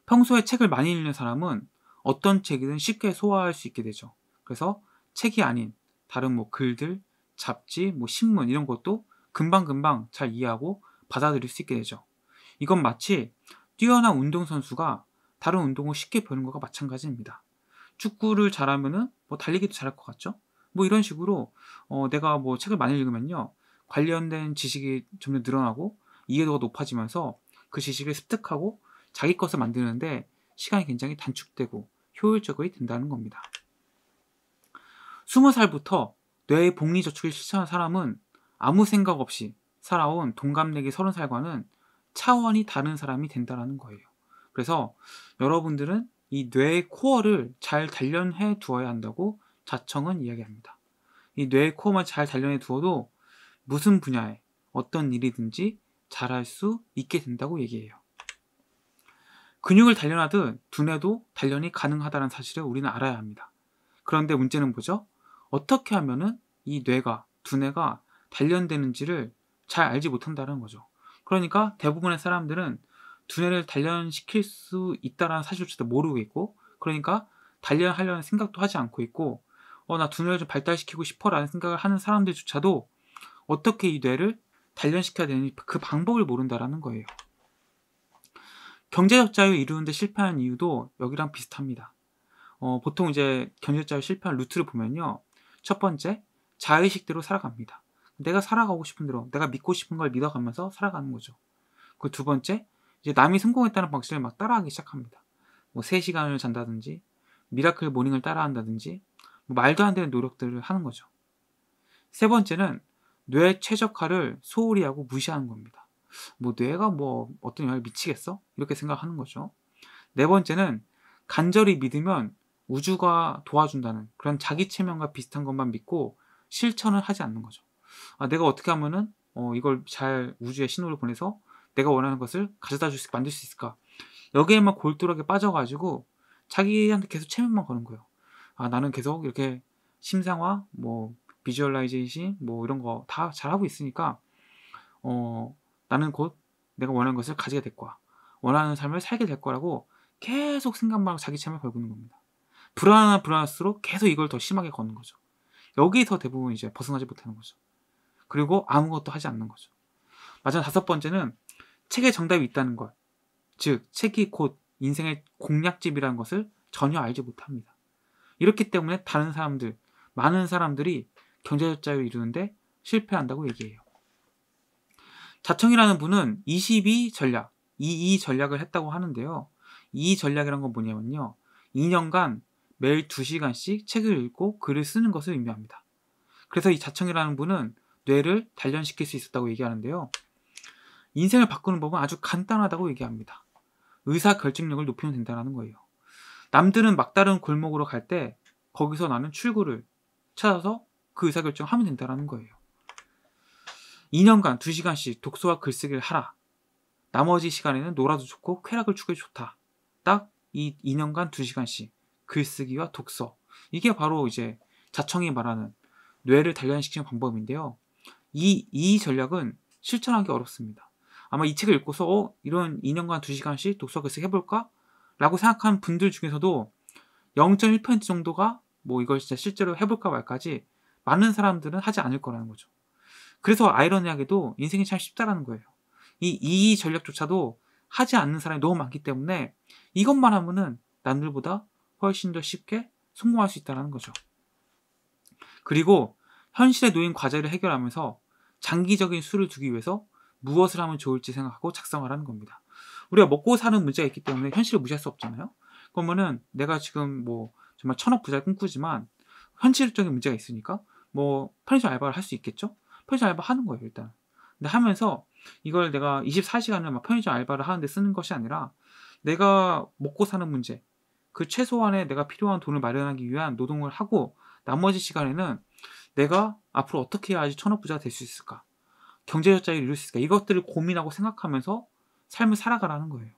S1: 평소에 책을 많이 읽는 사람은 어떤 책이든 쉽게 소화할 수 있게 되죠. 그래서 책이 아닌 다른 뭐 글들, 잡지, 뭐 신문 이런 것도 금방금방 잘 이해하고 받아들일 수 있게 되죠. 이건 마치 뛰어난 운동선수가 다른 운동을 쉽게 배우는 것과 마찬가지입니다. 축구를 잘하면은 뭐 달리기도 잘할 것 같죠? 뭐 이런 식으로 어 내가 뭐 책을 많이 읽으면요. 관련된 지식이 점점 늘어나고 이해도가 높아지면서 그 지식을 습득하고 자기 것을 만드는데 시간이 굉장히 단축되고 효율적이 된다는 겁니다. 20살부터 뇌의 복리 저축을 실천한 사람은 아무 생각 없이 살아온 동갑내기 30살과는 차원이 다른 사람이 된다는 거예요. 그래서 여러분들은 이 뇌의 코어를 잘 단련해 두어야 한다고 자청은 이야기합니다. 이 뇌의 코어만 잘 단련해 두어도 무슨 분야에 어떤 일이든지 잘할 수 있게 된다고 얘기해요. 근육을 단련하듯 두뇌도 단련이 가능하다는 사실을 우리는 알아야 합니다. 그런데 문제는 뭐죠? 어떻게 하면은 이 뇌가 두뇌가 단련되는지를 잘 알지 못한다는 거죠. 그러니까 대부분의 사람들은 두뇌를 단련시킬 수 있다라는 사실조차도 모르고 있고 그러니까 단련하려는 생각도 하지 않고 있고 어 나 두뇌를 좀 발달시키고 싶어라는 생각을 하는 사람들조차도 어떻게 이 뇌를 단련시켜야 되는지 그 방법을 모른다라는 거예요. 경제적 자유 이루는데 실패한 이유도 여기랑 비슷합니다. 어, 보통 이제 경제적 자유 실패한 루트를 보면요. 첫 번째, 자의식대로 살아갑니다. 내가 살아가고 싶은 대로, 내가 믿고 싶은 걸 믿어가면서 살아가는 거죠. 그 두 번째, 이제 남이 성공했다는 방식을 막 따라하기 시작합니다. 뭐 3시간을 잔다든지, 미라클 모닝을 따라한다든지, 뭐 말도 안 되는 노력들을 하는 거죠. 세 번째는 뇌 최적화를 소홀히 하고 무시하는 겁니다. 뭐 뇌가 뭐 어떤 영향을 미치겠어? 이렇게 생각하는 거죠. 네 번째는 간절히 믿으면 우주가 도와준다는 그런 자기 체면과 비슷한 것만 믿고 실천을 하지 않는 거죠. 아, 내가 어떻게 하면은 어, 이걸 잘 우주에 신호를 보내서 내가 원하는 것을 가져다 줄 수, 만들 수 있을까? 여기에만 골똘하게 빠져가지고 자기한테 계속 체면만 거는 거예요. 아, 나는 계속 이렇게 심상화, 뭐, 비주얼라이제이션, 뭐, 이런 거 다 잘하고 있으니까, 어, 나는 곧 내가 원하는 것을 가지게 될 거야. 원하는 삶을 살게 될 거라고 계속 생각만 하고 자기 체면을 걸고 있는 겁니다. 불안하나 불안할수록 계속 이걸 더 심하게 거는 거죠. 여기서 대부분 이제 벗어나지 못하는 거죠. 그리고 아무것도 하지 않는 거죠. 마지막 다섯 번째는 책에 정답이 있다는 것. 즉, 책이 곧 인생의 공략집이라는 것을 전혀 알지 못합니다. 이렇기 때문에 다른 사람들, 많은 사람들이 경제적 자유를 이루는데 실패한다고 얘기해요. 자청이라는 분은 22 전략, 22 전략을 했다고 하는데요. 22 전략이란 건 뭐냐면요. 2년간 매일 2시간씩 책을 읽고 글을 쓰는 것을 의미합니다. 그래서 이 자청이라는 분은 뇌를 단련시킬 수 있었다고 얘기하는데요. 인생을 바꾸는 법은 아주 간단하다고 얘기합니다. 의사 결정력을 높이면 된다는 거예요. 남들은 막다른 골목으로 갈 때 거기서 나는 출구를 찾아서 그 의사 결정을 하면 된다는 거예요. 2년간 2시간씩 독서와 글쓰기를 하라. 나머지 시간에는 놀아도 좋고 쾌락을 추구해 좋다. 딱 이 2년간 2시간씩. 글쓰기와 독서. 이게 바로 이제 자청이 말하는 뇌를 단련시키는 방법인데요. 이, 이 전략은 실천하기 어렵습니다. 아마 이 책을 읽고서, 어, 이런 2년간 2시간씩 독서 글쓰기 해볼까? 라고 생각한 분들 중에서도 0.1% 정도가 뭐 이걸 진짜 실제로 해볼까 말까지 많은 사람들은 하지 않을 거라는 거죠. 그래서 아이러니하게도 인생이 참 쉽다라는 거예요. 이, 이 전략조차도 하지 않는 사람이 너무 많기 때문에 이것만 하면은 남들보다 훨씬 더 쉽게 성공할 수 있다는 거죠. 그리고 현실에 놓인 과제를 해결하면서 장기적인 수를 두기 위해서 무엇을 하면 좋을지 생각하고 작성을 하는 겁니다. 우리가 먹고 사는 문제가 있기 때문에 현실을 무시할 수 없잖아요. 그러면은 내가 지금 뭐 정말 천억 부자 꿈꾸지만 현실적인 문제가 있으니까 뭐 편의점 알바를 할 수 있겠죠? 편의점 알바 하는 거예요, 일단. 근데 하면서 이걸 내가 24시간을 막 편의점 알바를 하는데 쓰는 것이 아니라 내가 먹고 사는 문제, 그 최소한의 내가 필요한 돈을 마련하기 위한 노동을 하고 나머지 시간에는 내가 앞으로 어떻게 해야지 천억부자가 될 수 있을까? 경제적 자유를 이룰 수 있을까? 이것들을 고민하고 생각하면서 삶을 살아가라는 거예요.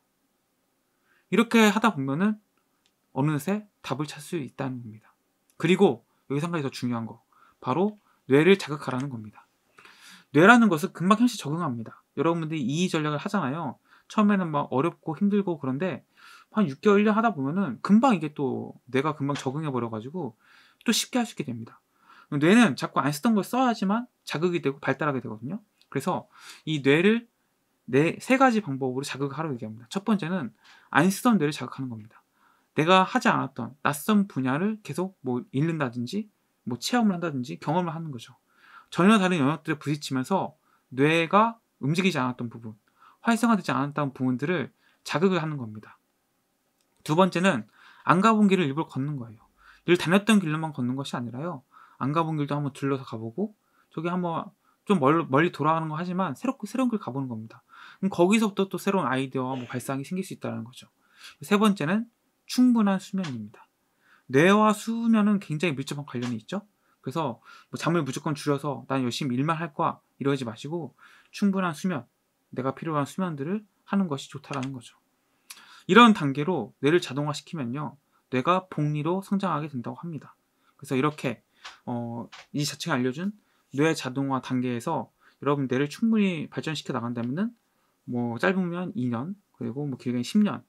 S1: 이렇게 하다 보면은 어느새 답을 찾을 수 있다는 겁니다. 그리고 여기서 한 가지 더 중요한 거. 바로 뇌를 자극하라는 겁니다. 뇌라는 것은 금방 현실 적응합니다. 여러분들이 이 전략을 하잖아요. 처음에는 막 어렵고 힘들고 그런데 한 6개월, 1년 하다 보면은 금방 이게 또 내가 금방 적응해버려가지고 또 쉽게 할 수 있게 됩니다. 뇌는 자꾸 안 쓰던 걸 써야지만 자극이 되고 발달하게 되거든요. 그래서 이 뇌를 네, 세 가지 방법으로 자극하라고 얘기합니다. 첫 번째는 안 쓰던 뇌를 자극하는 겁니다. 내가 하지 않았던 낯선 분야를 계속 뭐 읽는다든지 뭐 체험을 한다든지 경험을 하는 거죠. 전혀 다른 영역들을 부딪히면서 뇌가 움직이지 않았던 부분, 활성화되지 않았던 부분들을 자극을 하는 겁니다. 두 번째는 안 가본 길을 일부러 걷는 거예요. 늘 다녔던 길로만 걷는 것이 아니라요. 안 가본 길도 한번 들러서 가보고 저기 한번 좀 멀, 멀리 돌아가는 거 하지만 새롭고 새로운 길 가보는 겁니다. 그럼 거기서부터 또 새로운 아이디어와 뭐 발상이 생길 수 있다는 거죠. 세 번째는 충분한 수면입니다. 뇌와 수면은 굉장히 밀접한 관련이 있죠. 그래서 뭐 잠을 무조건 줄여서 난 열심히 일만 할 거야 이러지 마시고 충분한 수면, 내가 필요한 수면들을 하는 것이 좋다라는 거죠. 이런 단계로 뇌를 자동화시키면요. 뇌가 복리로 성장하게 된다고 합니다. 그래서 이렇게 어, 이 자체가 알려준 뇌 자동화 단계에서 여러분 뇌를 충분히 발전시켜 나간다면은 뭐 짧으면 2년 그리고 뭐 길게는 10년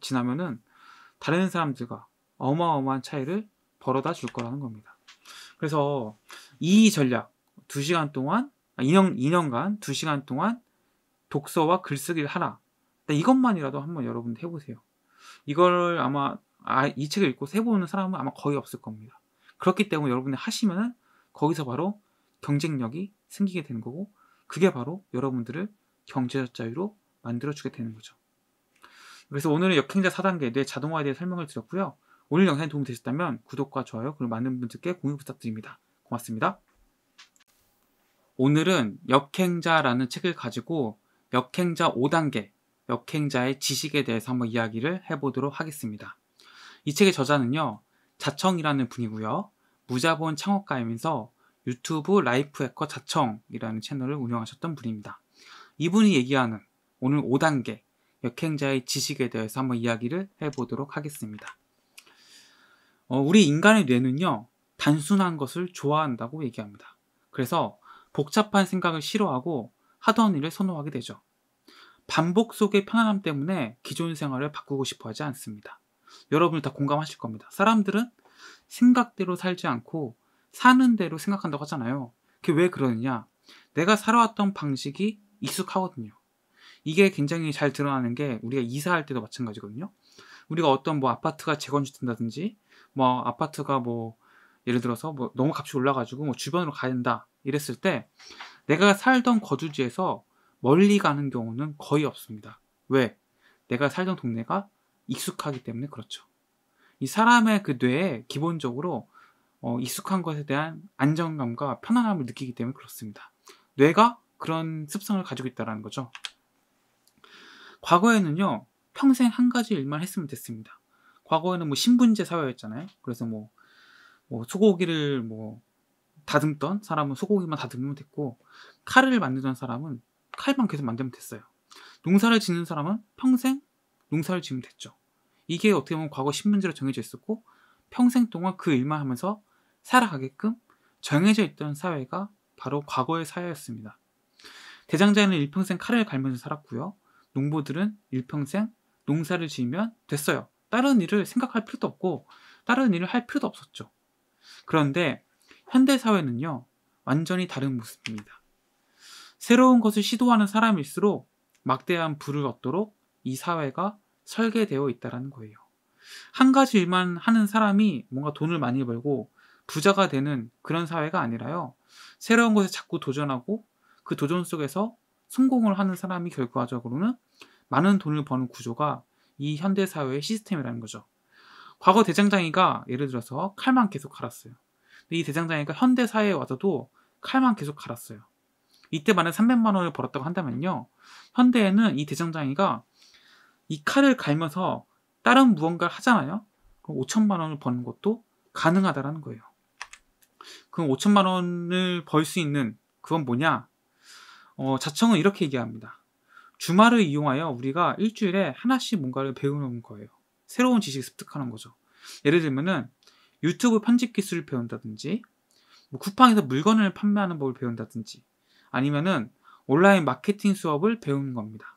S1: 지나면은 다른 사람들과 어마어마한 차이를 벌어다 줄 거라는 겁니다. 그래서 이 전략 2시간 동안 2년, 아, 2년간 2시간 동안 독서와 글쓰기를 하라 네, 이것만이라도 한번 여러분 해보세요. 이걸 아마 아, 이 책을 읽고 세보는 사람은 아마 거의 없을 겁니다. 그렇기 때문에 여러분이 하시면은 거기서 바로 경쟁력이 생기게 되는 거고 그게 바로 여러분들을 경제적 자유로 만들어주게 되는 거죠. 그래서 오늘은 역행자 4단계 뇌 자동화에 대해 설명을 드렸고요. 오늘 영상이 도움이 되셨다면 구독과 좋아요 그리고 많은 분들께 공유 부탁드립니다. 고맙습니다. 오늘은 역행자라는 책을 가지고 역행자 5단계 역행자의 지식에 대해서 한번 이야기를 해보도록 하겠습니다. 이 책의 저자는요, 자청이라는 분이고요, 무자본 창업가이면서 유튜브 라이프 해커 자청이라는 채널을 운영하셨던 분입니다. 이분이 얘기하는 오늘 5단계 역행자의 지식에 대해서 한번 이야기를 해보도록 하겠습니다. 어, 우리 인간의 뇌는요, 단순한 것을 좋아한다고 얘기합니다. 그래서 복잡한 생각을 싫어하고 하던 일을 선호하게 되죠. 반복 속의 편안함 때문에 기존 생활을 바꾸고 싶어 하지 않습니다. 여러분들 다 공감하실 겁니다. 사람들은 생각대로 살지 않고 사는 대로 생각한다고 하잖아요. 그게 왜 그러느냐? 내가 살아왔던 방식이 익숙하거든요. 이게 굉장히 잘 드러나는 게 우리가 이사할 때도 마찬가지거든요. 우리가 어떤 뭐 아파트가 재건축된다든지 뭐 아파트가 뭐 예를 들어서 뭐 너무 값이 올라가지고 뭐 주변으로 가야 된다 이랬을 때 내가 살던 거주지에서 멀리 가는 경우는 거의 없습니다. 왜? 내가 살던 동네가 익숙하기 때문에 그렇죠. 이 사람의 그 뇌에 기본적으로 어, 익숙한 것에 대한 안정감과 편안함을 느끼기 때문에 그렇습니다. 뇌가 그런 습성을 가지고 있다는 거죠. 과거에는요, 평생 한 가지 일만 했으면 됐습니다. 과거에는 뭐 신분제 사회였잖아요. 그래서 뭐, 뭐 소고기를 뭐 다듬던 사람은 소고기만 다듬으면 됐고, 칼을 만드던 사람은 칼만 계속 만들면 됐어요. 농사를 짓는 사람은 평생 농사를 지으면 됐죠. 이게 어떻게 보면 과거 신문지로 정해져 있었고 평생 동안 그 일만 하면서 살아가게끔 정해져 있던 사회가 바로 과거의 사회였습니다. 대장자는 일평생 칼을 갈면서 살았고요. 농부들은 일평생 농사를 지으면 됐어요. 다른 일을 생각할 필요도 없고 다른 일을 할 필요도 없었죠. 그런데 현대 사회는요. 완전히 다른 모습입니다. 새로운 것을 시도하는 사람일수록 막대한 부를 얻도록 이 사회가 설계되어 있다는 거예요. 한 가지 일만 하는 사람이 뭔가 돈을 많이 벌고 부자가 되는 그런 사회가 아니라요. 새로운 것에 자꾸 도전하고 그 도전 속에서 성공을 하는 사람이 결과적으로는 많은 돈을 버는 구조가 이 현대 사회의 시스템이라는 거죠. 과거 대장장이가 예를 들어서 칼만 계속 갈았어요. 근데 이 대장장이가 현대 사회에 와서도 칼만 계속 갈았어요. 이때 만약 300만 원을 벌었다고 한다면요. 현대에는 이 대장장이가 이 칼을 갈면서 다른 무언가를 하잖아요. 그럼 5천만 원을 버는 것도 가능하다라는 거예요. 그럼 5천만 원을 벌 수 있는 그건 뭐냐? 어, 자청은 이렇게 얘기합니다. 주말을 이용하여 우리가 일주일에 하나씩 뭔가를 배우는 거예요. 새로운 지식을 습득하는 거죠. 예를 들면은 유튜브 편집 기술을 배운다든지, 뭐 쿠팡에서 물건을 판매하는 법을 배운다든지, 아니면은 온라인 마케팅 수업을 배우는 겁니다.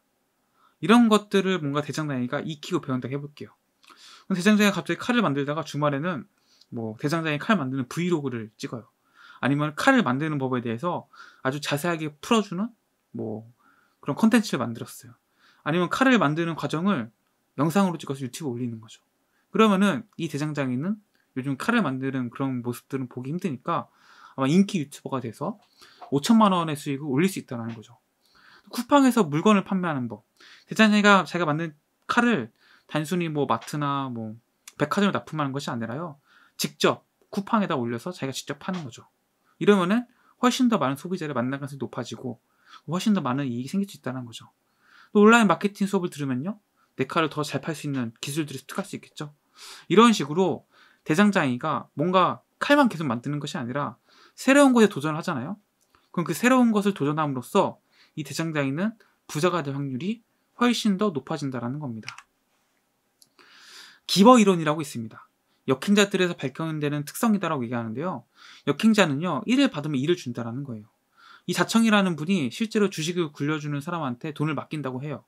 S1: 이런 것들을 뭔가 대장장이가 익히고 배운다고 해볼게요. 대장장이가 갑자기 칼을 만들다가 주말에는 뭐 대장장이 칼 만드는 브이로그를 찍어요. 아니면 칼을 만드는 법에 대해서 아주 자세하게 풀어주는 뭐 그런 컨텐츠를 만들었어요. 아니면 칼을 만드는 과정을 영상으로 찍어서 유튜브 올리는 거죠. 그러면은 이 대장장이는 요즘 칼을 만드는 그런 모습들은 보기 힘드니까 아마 인기 유튜버가 돼서 5천만 원의 수익을 올릴 수 있다는 거죠. 쿠팡에서 물건을 판매하는 법. 대장이가 제가 만든 칼을 단순히 뭐 마트나 뭐 백화점에 납품하는 것이 아니라요. 직접 쿠팡에다 올려서 자기가 직접 파는 거죠. 이러면은 훨씬 더 많은 소비자를 만날 가능성이 높아지고 훨씬 더 많은 이익이 생길 수 있다는 거죠. 또 온라인 마케팅 수업을 들으면요. 내 칼을 더 잘 팔 수 있는 기술들을 습득할 수 있겠죠. 이런 식으로 대장장이가 뭔가 칼만 계속 만드는 것이 아니라 새로운 곳에 도전을 하잖아요. 그럼 그 새로운 것을 도전함으로써 이 대장장이는 부자가 될 확률이 훨씬 더 높아진다라는 겁니다. 기버 이론이라고 있습니다. 역행자들에서 발견되는 특성이다라고 얘기하는데요. 역행자는요, 일을 받으면 일을 준다라는 거예요. 이 자청이라는 분이 실제로 주식을 굴려주는 사람한테 돈을 맡긴다고 해요.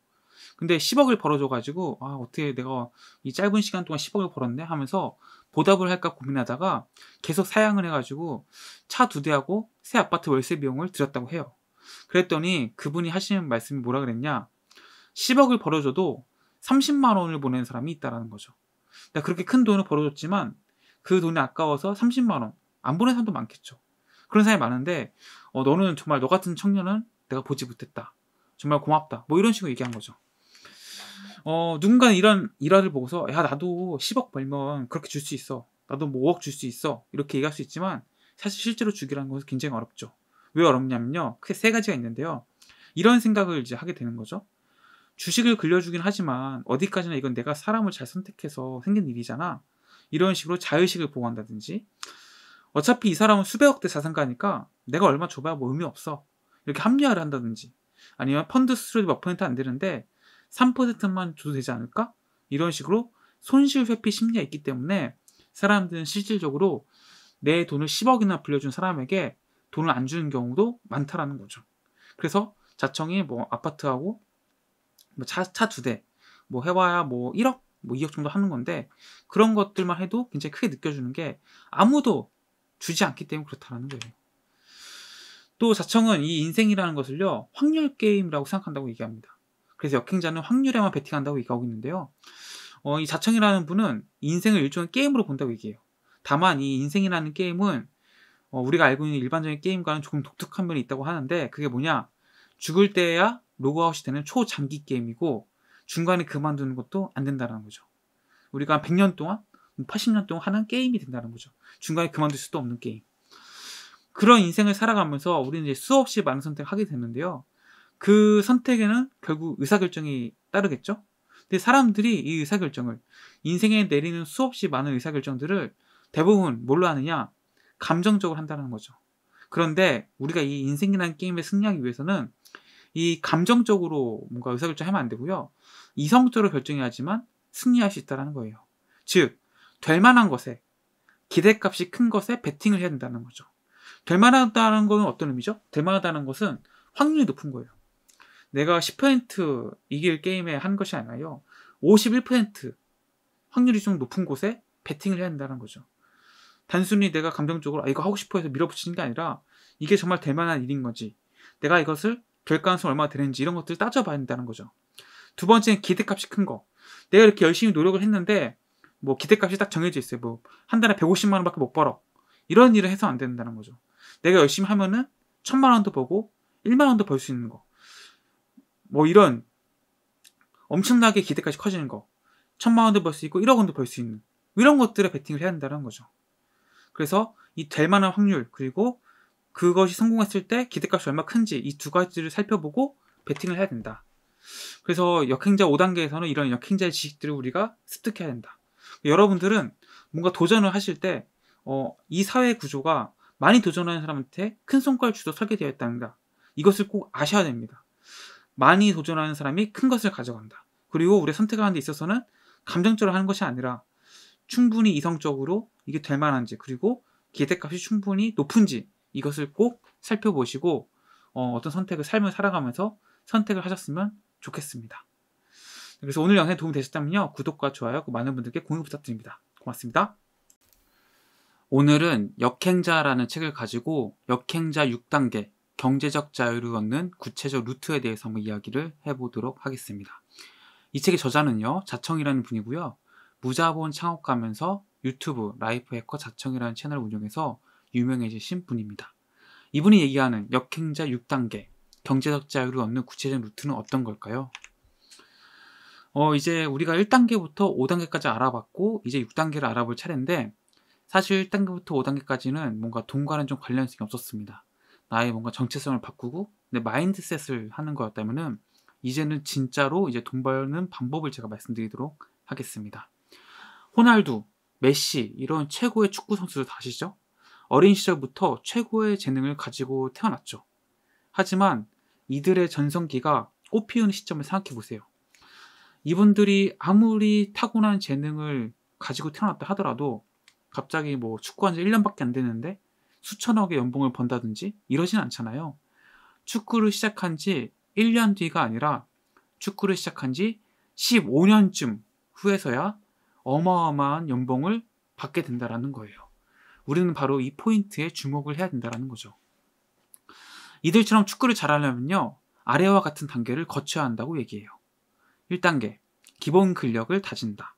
S1: 근데 10억을 벌어줘가지고 아 어떻게 내가 이 짧은 시간 동안 10억을 벌었네 하면서 보답을 할까 고민하다가 계속 사양을 해가지고 차 두 대하고 새 아파트 월세 비용을 들였다고 해요. 그랬더니 그분이 하시는 말씀이 뭐라 그랬냐 10억을 벌어줘도 30만 원을 보낸 사람이 있다라는 거죠. 그 그렇게 큰 돈을 벌어줬지만 그 돈이 아까워서 30만 원 안 보낸 사람도 많겠죠. 그런 사람이 많은데 어, 너는 정말 너 같은 청년은 내가 보지 못했다. 정말 고맙다. 뭐 이런 식으로 얘기한 거죠. 어, 누군가는 이런 일화를 보고서 야 나도 10억 벌면 그렇게 줄 수 있어. 나도 뭐 5억 줄 수 있어. 이렇게 얘기할 수 있지만 사실 실제로 주기라는 것은 굉장히 어렵죠. 왜 어렵냐면요. 크게 세 가지가 있는데요. 이런 생각을 이제 하게 되는 거죠. 주식을 글려주긴 하지만 어디까지나 이건 내가 사람을 잘 선택해서 생긴 일이잖아. 이런 식으로 자의식을 보호한다든지 어차피 이 사람은 수백억대 자산가니까 내가 얼마 줘봐야 뭐 의미 없어. 이렇게 합리화를 한다든지 아니면 펀드 수수료도 몇 퍼센트 안 되는데 3%만 줘도 되지 않을까? 이런 식으로 손실 회피 심리가 있기 때문에 사람들은 실질적으로 내 돈을 10억이나 빌려준 사람에게 돈을 안 주는 경우도 많다라는 거죠. 그래서 자청이 뭐 아파트하고 뭐 차차 두 대, 뭐 해봐야 뭐 1억, 뭐 2억 정도 하는 건데 그런 것들만 해도 굉장히 크게 느껴지는게 아무도 주지 않기 때문에 그렇다는 라 거예요. 또 자청은 이 인생이라는 것을요 확률 게임이라고 생각한다고 얘기합니다. 그래서 역행자는 확률에만 베팅한다고 얘기하고 있는데요. 어, 이 자청이라는 분은 인생을 일종의 게임으로 본다고 얘기해요. 다만 이 인생이라는 게임은 어, 우리가 알고 있는 일반적인 게임과는 조금 독특한 면이 있다고 하는데 그게 뭐냐? 죽을 때야 로그아웃이 되는 초장기 게임이고 중간에 그만두는 것도 안 된다는 거죠. 우리가 100년 동안, 80년 동안 하는 게임이 된다는 거죠. 중간에 그만둘 수도 없는 게임. 그런 인생을 살아가면서 우리는 이제 수없이 많은 선택을 하게 되는데요. 그 선택에는 결국 의사결정이 따르겠죠? 근데 사람들이 이 의사결정을, 인생에 내리는 수없이 많은 의사결정들을 대부분 뭘로 하느냐? 감정적으로 한다는 거죠. 그런데 우리가 이 인생이라는 게임에 승리하기 위해서는 이 감정적으로 뭔가 의사결정 하면 안 되고요. 이성적으로 결정해야지만 승리할 수 있다는 거예요. 즉, 될 만한 것에, 기대값이 큰 것에 베팅을 해야 된다는 거죠. 될 만하다는 것은 어떤 의미죠? 될 만하다는 것은 확률이 높은 거예요. 내가 10% 이길 게임에 한 것이 아니라요. 51% 확률이 좀 높은 곳에 배팅을 해야 한다는 거죠. 단순히 내가 감정적으로 아, 이거 하고 싶어 해서 밀어붙이는 게 아니라 이게 정말 될 만한 일인 건지 내가 이것을 될가능성 얼마나 되는지 이런 것들을 따져봐야 한다는 거죠. 두 번째는 기대값이 큰 거. 내가 이렇게 열심히 노력을 했는데 뭐 기대값이 딱 정해져 있어요. 뭐 한 달에 150만 원밖에 못 벌어. 이런 일을 해서 안 된다는 거죠. 내가 열심히 하면은 천만 원도 벌고 1만 원도 벌 수 있는 거. 뭐 이런 엄청나게 기대까지 커지는 거. 천만 원도 벌 수 있고 1억 원도 벌 수 있는 이런 것들에 베팅을 해야 한다는 거죠. 그래서 이 될 만한 확률 그리고 그것이 성공했을 때 기대값이 얼마 큰지 이 두 가지를 살펴보고 베팅을 해야 된다. 그래서 역행자 5단계에서는 이런 역행자의 지식들을 우리가 습득해야 된다. 여러분들은 뭔가 도전을 하실 때, 어, 이 사회 구조가 많이 도전하는 사람한테 큰 손가락 주도 설계되어 있다는가. 이것을 꼭 아셔야 됩니다. 많이 도전하는 사람이 큰 것을 가져간다. 그리고 우리가 선택하는 데 있어서는 감정적으로 하는 것이 아니라 충분히 이성적으로 이게 될 만한지 그리고 기대값이 충분히 높은지 이것을 꼭 살펴보시고 어, 떤 선택을 삶을 살아가면서 선택을 하셨으면 좋겠습니다. 그래서 오늘 영상이 도움이 되셨다면요. 구독과 좋아요 그 많은 분들께 공유 부탁드립니다. 고맙습니다. 오늘은 역행자라는 책을 가지고 역행자 6단계 경제적 자유를 얻는 구체적 루트에 대해서 한번 이야기를 해보도록 하겠습니다. 이 책의 저자는요, 자청이라는 분이고요. 무자본 창업가면서 유튜브 라이프 해커 자청이라는 채널을 운영해서 유명해지신 분입니다. 이분이 얘기하는 역행자 6단계, 경제적 자유를 얻는 구체적 루트는 어떤 걸까요? 어, 이제 우리가 1단계부터 5단계까지 알아봤고, 이제 6단계를 알아볼 차례인데, 사실 1단계부터 5단계까지는 뭔가 돈과는 좀 관련성이 없었습니다. 나의 뭔가 정체성을 바꾸고 내 마인드셋을 하는 거였다면은 이제는 진짜로 이제 돈 버는 방법을 제가 말씀드리도록 하겠습니다. 호날두, 메시 이런 최고의 축구 선수들 다시죠? 아 어린 시절부터 최고의 재능을 가지고 태어났죠. 하지만 이들의 전성기가 꽃피우는 시점을 생각해 보세요. 이분들이 아무리 타고난 재능을 가지고 태어났다 하더라도 갑자기 뭐 축구한 지 1년밖에 안 됐는데 수천억의 연봉을 번다든지 이러진 않잖아요. 축구를 시작한 지 1년 뒤가 아니라 축구를 시작한 지 15년쯤 후에서야 어마어마한 연봉을 받게 된다라는 거예요. 우리는 바로 이 포인트에 주목을 해야 된다라는 거죠. 이들처럼 축구를 잘하려면요. 아래와 같은 단계를 거쳐야 한다고 얘기해요. 1단계, 기본 근력을 다진다.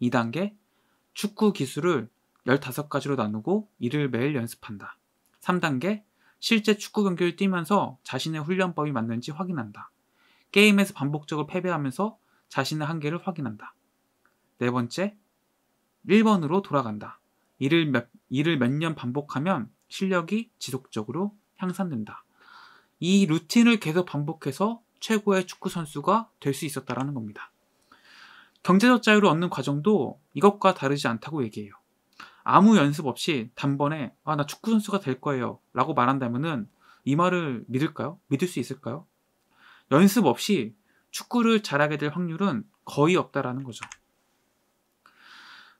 S1: 2단계, 축구 기술을 15가지로 나누고 이를 매일 연습한다. 3단계 실제 축구 경기를 뛰면서 자신의 훈련법이 맞는지 확인한다. 게임에서 반복적으로 패배하면서 자신의 한계를 확인한다. 네 번째, 1번으로 돌아간다. 이를 몇, 이를 몇 년 반복하면 실력이 지속적으로 향상된다. 이 루틴을 계속 반복해서 최고의 축구 선수가 될 수 있었다라는 겁니다. 경제적 자유를 얻는 과정도 이것과 다르지 않다고 얘기해요. 아무 연습 없이 단번에 아, 나 축구 선수가 될 거예요. 라고 말한다면이 말을 믿을까요? 믿을 수 있을까요? 연습 없이 축구를 잘하게 될 확률은 거의 없다라는 거죠.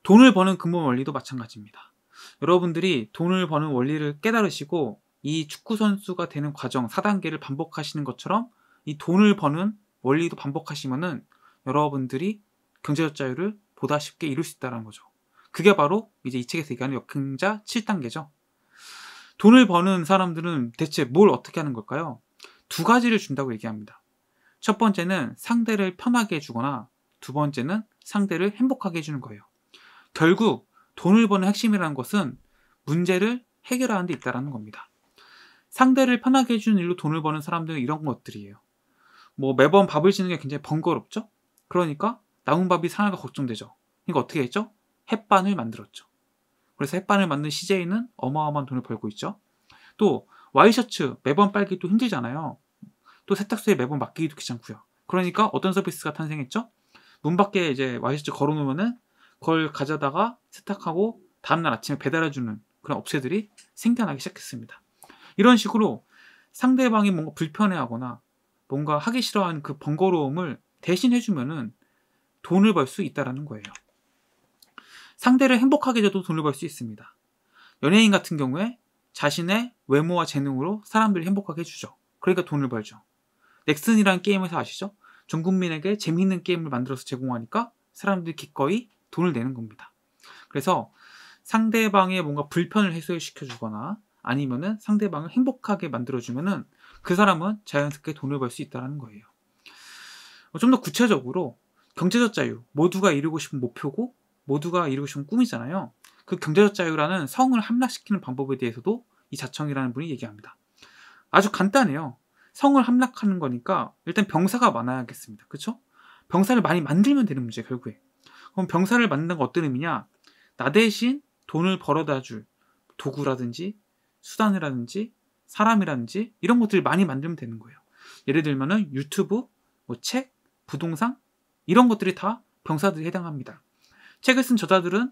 S1: 돈을 버는 근본 원리도 마찬가지입니다. 여러분들이 돈을 버는 원리를 깨달으시고 이 축구 선수가 되는 과정 4단계를 반복하시는 것처럼 이 돈을 버는 원리도 반복하시면은 여러분들이 경제적 자유를 보다 쉽게 이룰 수 있다는 거죠. 그게 바로 이제 이 책에서 얘기하는 역행자 7단계죠. 돈을 버는 사람들은 대체 뭘 어떻게 하는 걸까요? 두 가지를 준다고 얘기합니다. 첫 번째는 상대를 편하게 해주거나 두 번째는 상대를 행복하게 해주는 거예요. 결국 돈을 버는 핵심이라는 것은 문제를 해결하는 데 있다는 겁니다. 상대를 편하게 해주는 일로 돈을 버는 사람들은 이런 것들이에요. 뭐 매번 밥을 지는 게 굉장히 번거롭죠? 그러니까 남은 밥이 상할까 걱정되죠. 그러니까 어떻게 했죠? 햇반을 만들었죠. 그래서 햇반을 만든 CJ는 어마어마한 돈을 벌고 있죠. 또 와이셔츠 매번 빨기도 힘들잖아요. 또 세탁소에 매번 맡기기도 귀찮고요. 그러니까 어떤 서비스가 탄생했죠? 문 밖에 이제 와이셔츠 걸어놓으면은 그걸 가져다가 세탁하고 다음날 아침에 배달해주는 그런 업체들이 생겨나기 시작했습니다. 이런 식으로 상대방이 뭔가 불편해하거나 뭔가 하기 싫어하는 그 번거로움을 대신해주면은 돈을 벌 수 있다라는 거예요. 상대를 행복하게 줘도 돈을 벌 수 있습니다. 연예인 같은 경우에 자신의 외모와 재능으로 사람들을 행복하게 해주죠. 그러니까 돈을 벌죠. 넥슨이라는 게임에서 아시죠? 전 국민에게 재미있는 게임을 만들어서 제공하니까 사람들이 기꺼이 돈을 내는 겁니다. 그래서 상대방의 뭔가 불편을 해소시켜주거나 아니면은 상대방을 행복하게 만들어주면은 그 사람은 자연스럽게 돈을 벌 수 있다는 거예요. 어, 좀더 구체적으로 경제적 자유, 모두가 이루고 싶은 목표고 모두가 이루고 싶은 꿈이잖아요. 그 경제적 자유라는 성을 함락시키는 방법에 대해서도 이 자청이라는 분이 얘기합니다. 아주 간단해요. 성을 함락하는 거니까 일단 병사가 많아야겠습니다. 그렇죠? 병사를 많이 만들면 되는 문제 결국에. 그럼 병사를 만든건 어떤 의미냐? 나 대신 돈을 벌어다 줄 도구라든지 수단이라든지 사람이라든지 이런 것들을 많이 만들면 되는 거예요. 예를 들면 유튜브, 뭐 책, 부동산 이런 것들이 다 병사들이 해당합니다. 책을 쓴 저자들은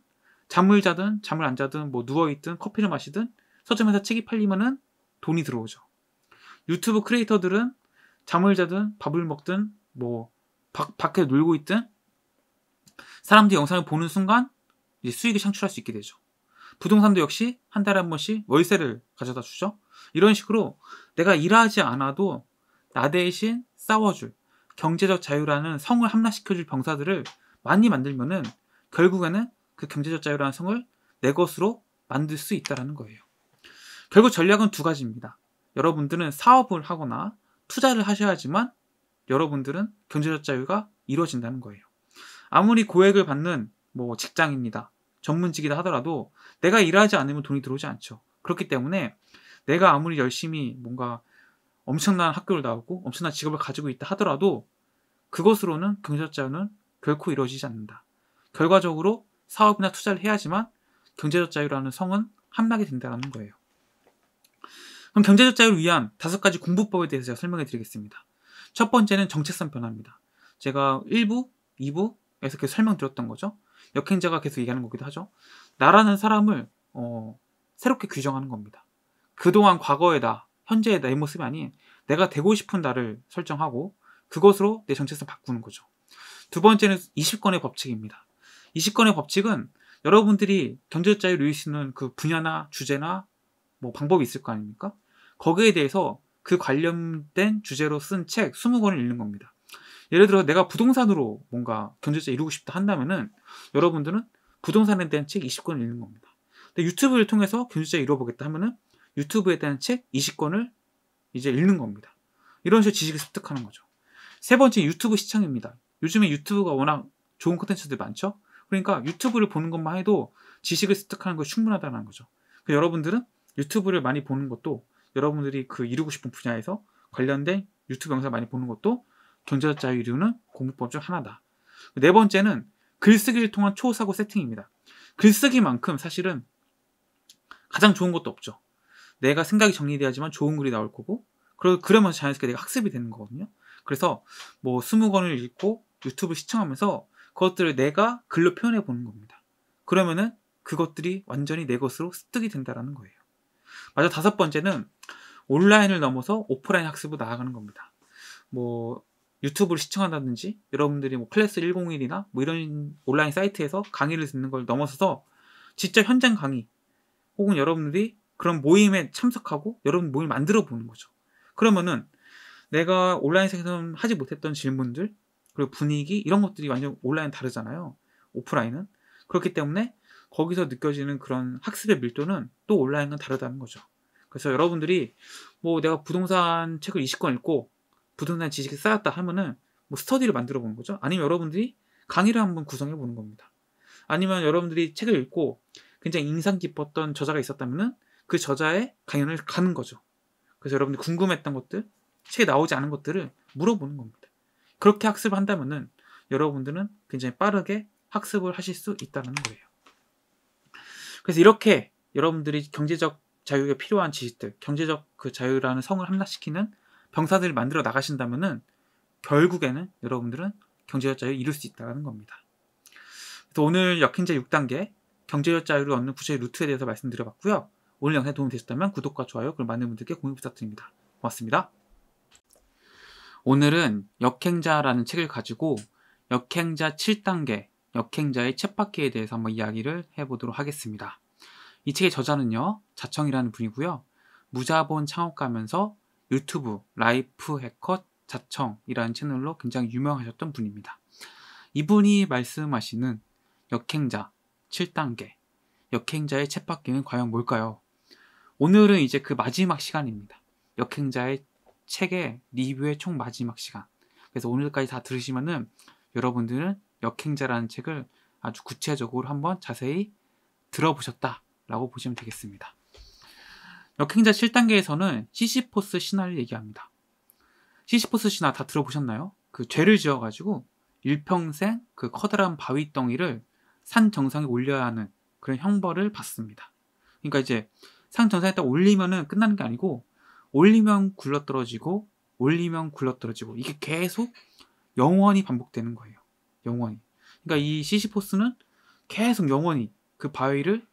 S1: 잠을 자든 잠을 안 자든 뭐 누워 있든 커피를 마시든 서점에서 책이 팔리면은 돈이 들어오죠. 유튜브 크리에이터들은 잠을 자든 밥을 먹든 뭐 바, 밖에 놀고 있든 사람들 이 영상을 보는 순간 이제 수익을 창출할 수 있게 되죠. 부동산도 역시 한 달에 한 번씩 월세를 가져다 주죠. 이런 식으로 내가 일하지 않아도 나 대신 싸워줄 경제적 자유라는 성을 함락시켜줄 병사들을 많이 만들면은 결국에는 그 경제적 자유라는 성을 내 것으로 만들 수 있다라는 거예요. 결국 전략은 두 가지입니다. 여러분들은 사업을 하거나 투자를 하셔야지만 여러분들은 경제적 자유가 이루어진다는 거예요. 아무리 고액을 받는 뭐 직장입니다. 전문직이다 하더라도 내가 일하지 않으면 돈이 들어오지 않죠. 그렇기 때문에 내가 아무리 열심히 뭔가 엄청난 학교를 나오고 엄청난 직업을 가지고 있다 하더라도 그것으로는 경제적 자유는 결코 이루어지지 않는다. 결과적으로 사업이나 투자를 해야지만 경제적 자유라는 성은 함락이 된다는 거예요. 그럼 경제적 자유를 위한 다섯 가지 공부법에 대해서 제가 설명해 드리겠습니다. 첫 번째는 정체성 변화입니다. 제가 1부, 2부에서 계속 설명드렸던 거죠. 역행자가 계속 얘기하는 거기도 하죠. 나라는 사람을 어, 새롭게 규정하는 겁니다. 그동안 과거의 나, 현재의 나의 모습이 아닌 내가 되고 싶은 나를 설정하고 그것으로 내 정체성 을 바꾸는 거죠. 두 번째는 20권의 법칙입니다. 2 0권의 법칙은 여러분들이 경제자유 누릴 수 있는 그 분야나 주제나 뭐 방법이 있을 거 아닙니까? 거기에 대해서 그 관련된 주제로 쓴 책 20권을 읽는 겁니다. 예를 들어 내가 부동산으로 뭔가 경제자 이루고 싶다 한다면은 여러분들은 부동산에 대한 책 20권을 읽는 겁니다. 근데 유튜브를 통해서 경제자 이루어보겠다 하면은 유튜브에 대한 책 20권을 이제 읽는 겁니다. 이런 식으로 지식을 습득하는 거죠. 세 번째 유튜브 시청입니다. 요즘에 유튜브가 워낙 좋은 컨텐츠들이 많죠? 그러니까 유튜브를 보는 것만 해도 지식을 습득하는 것이 충분하다는 거죠. 여러분들은 유튜브를 많이 보는 것도 여러분들이 그 이루고 싶은 분야에서 관련된 유튜브 영상 많이 보는 것도 경제적 자유 이루는 공부법 중 하나다. 네 번째는 글쓰기를 통한 초사고 세팅입니다. 글쓰기만큼 사실은 가장 좋은 것도 없죠. 내가 생각이 정리돼야지만 좋은 글이 나올 거고, 그러면서 자연스럽게 내가 학습이 되는 거거든요. 그래서 뭐 20권을 읽고 유튜브 시청하면서 그것들을 내가 글로 표현해 보는 겁니다. 그러면은 그것들이 완전히 내 것으로 습득이 된다라는 거예요. 맞아 다섯 번째는 온라인을 넘어서 오프라인 학습으로 나아가는 겁니다. 뭐 유튜브를 시청한다든지 여러분들이 뭐 클래스 101이나 뭐 이런 온라인 사이트에서 강의를 듣는 걸 넘어서서 직접 현장 강의 혹은 여러분들이 그런 모임에 참석하고 여러분 모임 만들어 보는 거죠. 그러면은 내가 온라인상에서 하지 못했던 질문들 그리고 분위기 이런 것들이 완전 온라인 다르잖아요. 오프라인은 그렇기 때문에 거기서 느껴지는 그런 학습의 밀도는 또온라인은 다르다는 거죠. 그래서 여러분들이 뭐 내가 부동산 책을 20권 읽고 부동산 지식이 쌓였다 하면은 뭐 스터디를 만들어 보는 거죠. 아니면 여러분들이 강의를 한번 구성해 보는 겁니다. 아니면 여러분들이 책을 읽고 굉장히 인상 깊었던 저자가 있었다면은 그 저자의 강연을 가는 거죠. 그래서 여러분들 궁금했던 것들, 책에 나오지 않은 것들을 물어보는 겁니다. 그렇게 학습한다면은 을 여러분들은 굉장히 빠르게 학습을 하실 수 있다는 거예요. 그래서 이렇게 여러분들이 경제적 자유에 필요한 지식들, 경제적 그 자유라는 성을 함락시키는 병사들을 만들어 나가신다면은 결국에는 여러분들은 경제적 자유를 이룰 수 있다는 겁니다. 그래서 오늘 역행제 6단계 경제적 자유를 얻는 구체의 루트에 대해서 말씀드려봤고요. 오늘 영상이 도움이 되셨다면 구독과 좋아요 그리고 많은 분들께 공유 부탁드립니다. 고맙습니다. 오늘은 역행자라는 책을 가지고 역행자 7단계, 역행자의 챗바퀴에 대해서 한번 이야기를 해보도록 하겠습니다. 이 책의 저자는요, 자청이라는 분이고요. 무자본 창업가면서 유튜브 라이프 해커 자청이라는 채널로 굉장히 유명하셨던 분입니다. 이분이 말씀하시는 역행자 7단계, 역행자의 챗바퀴는 과연 뭘까요? 오늘은 이제 그 마지막 시간입니다. 역행자의 책의 리뷰의 총 마지막 시간. 그래서 오늘까지 다 들으시면은 여러분들은 역행자라는 책을 아주 구체적으로 한번 자세히 들어보셨다라고 보시면 되겠습니다. 역행자 7단계에서는 시시포스 신화를 얘기합니다. 시시포스 신화 다 들어보셨나요? 그 죄를 지어가지고 일평생 그 커다란 바위 덩이를 산 정상에 올려야 하는 그런 형벌을 받습니다. 그러니까 이제 산 정상에 딱 올리면은 끝나는 게 아니고 올리면 굴러떨어지고 올리면 굴러떨어지고 이게 계속 영원히 반복되는 거예요. 영원히. 그러니까 이 시시포스는 계속 영원히 그 바위를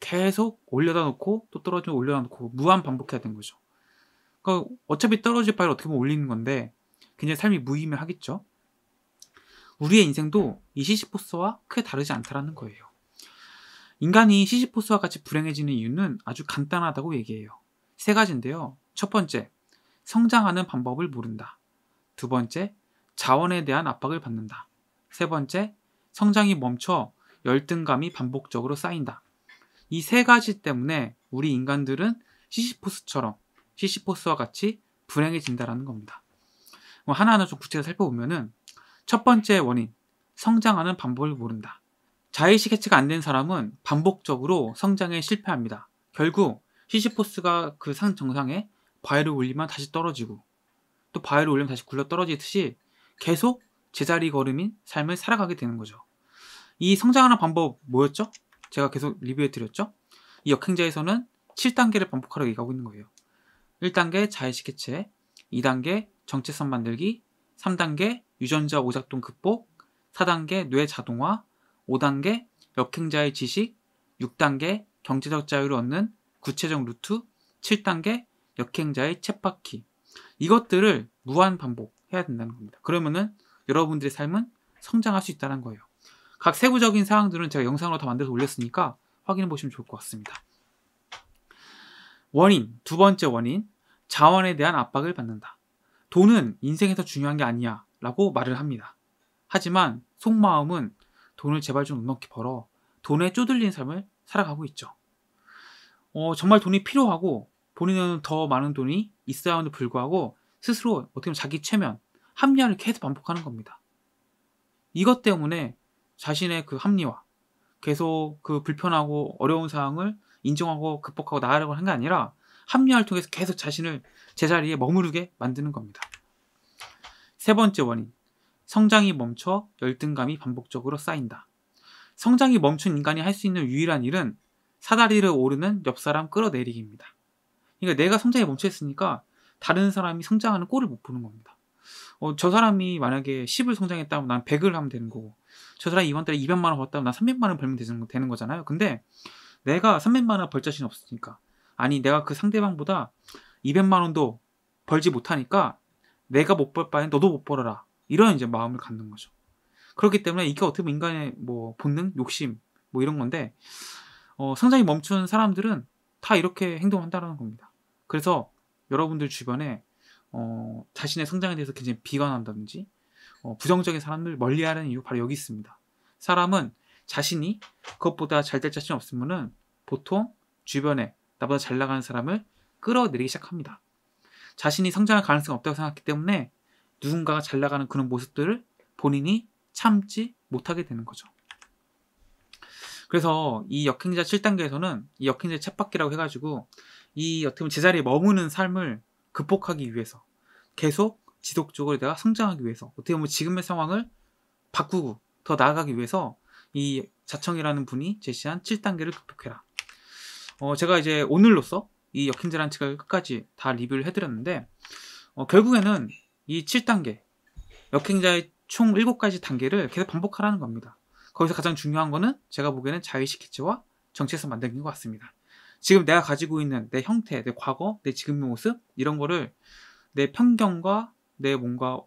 S1: 계속 올려다 놓고 또 떨어지고 올려다 놓고 무한 반복해야 되는 거죠. 그러니까 어차피 떨어질 바위를 어떻게 보면 올리는 건데 그냥 삶이 무의미하겠죠. 우리의 인생도 이 시시포스와 크게 다르지 않다라는 거예요. 인간이 시시포스와 같이 불행해지는 이유는 아주 간단하다고 얘기해요. 세 가지인데요. 첫 번째, 성장하는 방법을 모른다. 두 번째, 자원에 대한 압박을 받는다. 세 번째, 성장이 멈춰 열등감이 반복적으로 쌓인다. 이 세 가지 때문에 우리 인간들은 시시포스처럼 시시포스와 같이 불행해진다라는 겁니다. 뭐 하나하나 좀 구체적으로 살펴보면은 첫 번째 원인, 성장하는 방법을 모른다. 자의식 해체가 안 된 사람은 반복적으로 성장에 실패합니다. 결국 시시포스가 그 상 정상에 바위를 올리면 다시 떨어지고 또 바위를 올리면 다시 굴러 떨어지듯이 계속 제자리 걸음인 삶을 살아가게 되는 거죠. 이 성장하는 방법 뭐였죠? 제가 계속 리뷰해 드렸죠? 이 역행자에서는 7단계를 반복하라고 얘기하고 있는 거예요. 1단계 자의식 개체 2단계 정체성 만들기, 3단계 유전자 오작동 극복, 4단계 뇌 자동화, 5단계 역행자의 지식, 6단계 경제적 자유를 얻는 구체적 루트, 7단계 역행자의 챗바퀴 이것들을 무한 반복해야 된다는 겁니다. 그러면은 여러분들의 삶은 성장할 수 있다는 거예요. 각 세부적인 사항들은 제가 영상으로 다 만들어서 올렸으니까 확인해 보시면 좋을 것 같습니다. 원인, 두 번째 원인, 자원에 대한 압박을 받는다. 돈은 인생에서 중요한 게 아니야 라고 말을 합니다. 하지만 속마음은 돈을 제발 좀 넉넉히 벌어 돈에 쪼들린 삶을 살아가고 있죠. 어, 정말 돈이 필요하고 본인은 더 많은 돈이 있어야 하는데 불구하고 스스로 어떻게 보면 자기 최면, 합리화를 계속 반복하는 겁니다. 이것 때문에 자신의 그 합리화, 계속 그 불편하고 어려운 상황을 인정하고 극복하고 나아가려고 하는 게 아니라 합리화를 통해서 계속 자신을 제자리에 머무르게 만드는 겁니다. 세 번째 원인. 성장이 멈춰 열등감이 반복적으로 쌓인다. 성장이 멈춘 인간이 할 수 있는 유일한 일은 사다리를 오르는 옆 사람 끌어내리기입니다. 그러니까 내가 성장에 멈춰 있으니까 다른 사람이 성장하는 꼴을 못 보는 겁니다. 어, 저 사람이 만약에 10을 성장했다면 난 100을 하면 되는 거고 저 사람이 이번 달에 200만 원 벌었다면 난 300만 원 벌면 되는, 되는 거잖아요. 근데 내가 300만 원 벌 자신이 없으니까 아니 내가 그 상대방보다 200만 원도 벌지 못하니까 내가 못 벌 바엔 너도 못 벌어라 이런 이제 마음을 갖는 거죠. 그렇기 때문에 이게 어떻게 보면 인간의 뭐 본능, 욕심 뭐 이런 건데 어, 성장이 멈춘 사람들은 다 이렇게 행동한다라는 겁니다. 그래서 여러분들 주변에 어, 자신의 성장에 대해서 굉장히 비관한다든지 어, 부정적인 사람들 멀리하는 이유 바로 여기 있습니다. 사람은 자신이 그것보다 잘 될 자신이 없으면 보통 주변에 나보다 잘 나가는 사람을 끌어내리기 시작합니다. 자신이 성장할 가능성이 없다고 생각하기 때문에 누군가가 잘 나가는 그런 모습들을 본인이 참지 못하게 되는 거죠. 그래서 이 역행자 7단계에서는 이 역행자 챗바퀴라고 해가지고 이 어떻게 보면 제자리에 머무는 삶을 극복하기 위해서 계속 지속적으로 내가 성장하기 위해서 어떻게 보면 지금의 상황을 바꾸고 더 나아가기 위해서 이 자청이라는 분이 제시한 7단계를 극복해라. 어, 제가 이제 오늘로써 이역행자라는 책을 끝까지 다 리뷰를 해드렸는데 어, 결국에는 이 7단계 역행자의 총 7가지 단계를 계속 반복하라는 겁니다. 거기서 가장 중요한 거는 제가 보기에는 자의식키치와 정체성 만드는 것 같습니다. 지금 내가 가지고 있는 내 형태, 내 과거, 내 지금의 모습 이런 거를 내 편견과 내 뭔가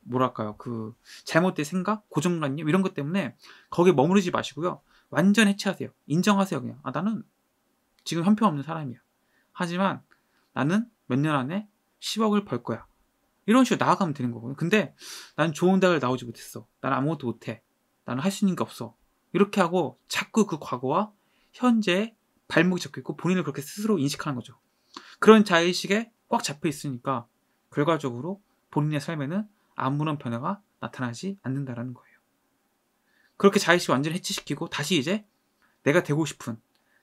S1: 뭐랄까요 그 잘못된 생각, 고정관념 이런 것 때문에 거기에 머무르지 마시고요 완전 해체하세요. 인정하세요 그냥 아 나는 지금 형편없는 사람이야. 하지만 나는 몇 년 안에 10억을 벌 거야. 이런 식으로 나아가면 되는 거거든요. 근데 난 좋은 대학을 나오지 못했어. 난 아무것도 못해. 나는 할 수 있는 게 없어. 이렇게 하고 자꾸 그 과거와 현재에 발목이 잡혀 있고 본인을 그렇게 스스로 인식하는 거죠. 그런 자의식에 꽉 잡혀 있으니까 결과적으로 본인의 삶에는 아무런 변화가 나타나지 않는다라는 거예요. 그렇게 자의식 완전히 해치시키고 다시 이제 내가 되고 싶은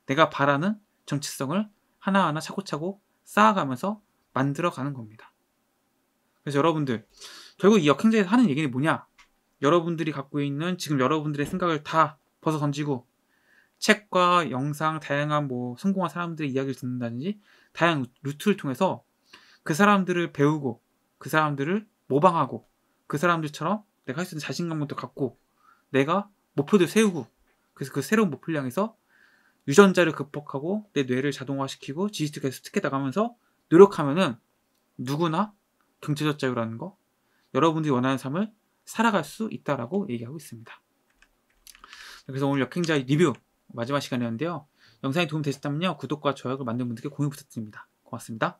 S1: 내가 바라는 정체성을 하나하나 차고차고 쌓아가면서 만들어가는 겁니다. 그래서 여러분들 결국 이 역행자에서 하는 얘기는 뭐냐? 여러분들이 갖고 있는 지금 여러분들의 생각을 다 벗어 던지고 책과 영상, 다양한 뭐 성공한 사람들의 이야기를 듣는다든지 다양한 루트를 통해서 그 사람들을 배우고 그 사람들을 모방하고 그 사람들처럼 내가 할 수 있는 자신감도 갖고 내가 목표도 세우고 그래서 그 새로운 목표를 향해서 유전자를 극복하고 내 뇌를 자동화시키고 지식을 계속 특혜 나가면서 노력하면은 누구나 경제적 자유라는 거 여러분들이 원하는 삶을 살아갈 수 있다라고 얘기하고 있습니다. 그래서 오늘 역행자 리뷰 마지막 시간이었는데요. 영상이 도움되셨다면요. 구독과 좋아요를 만든 분들께 공유 부탁드립니다. 고맙습니다.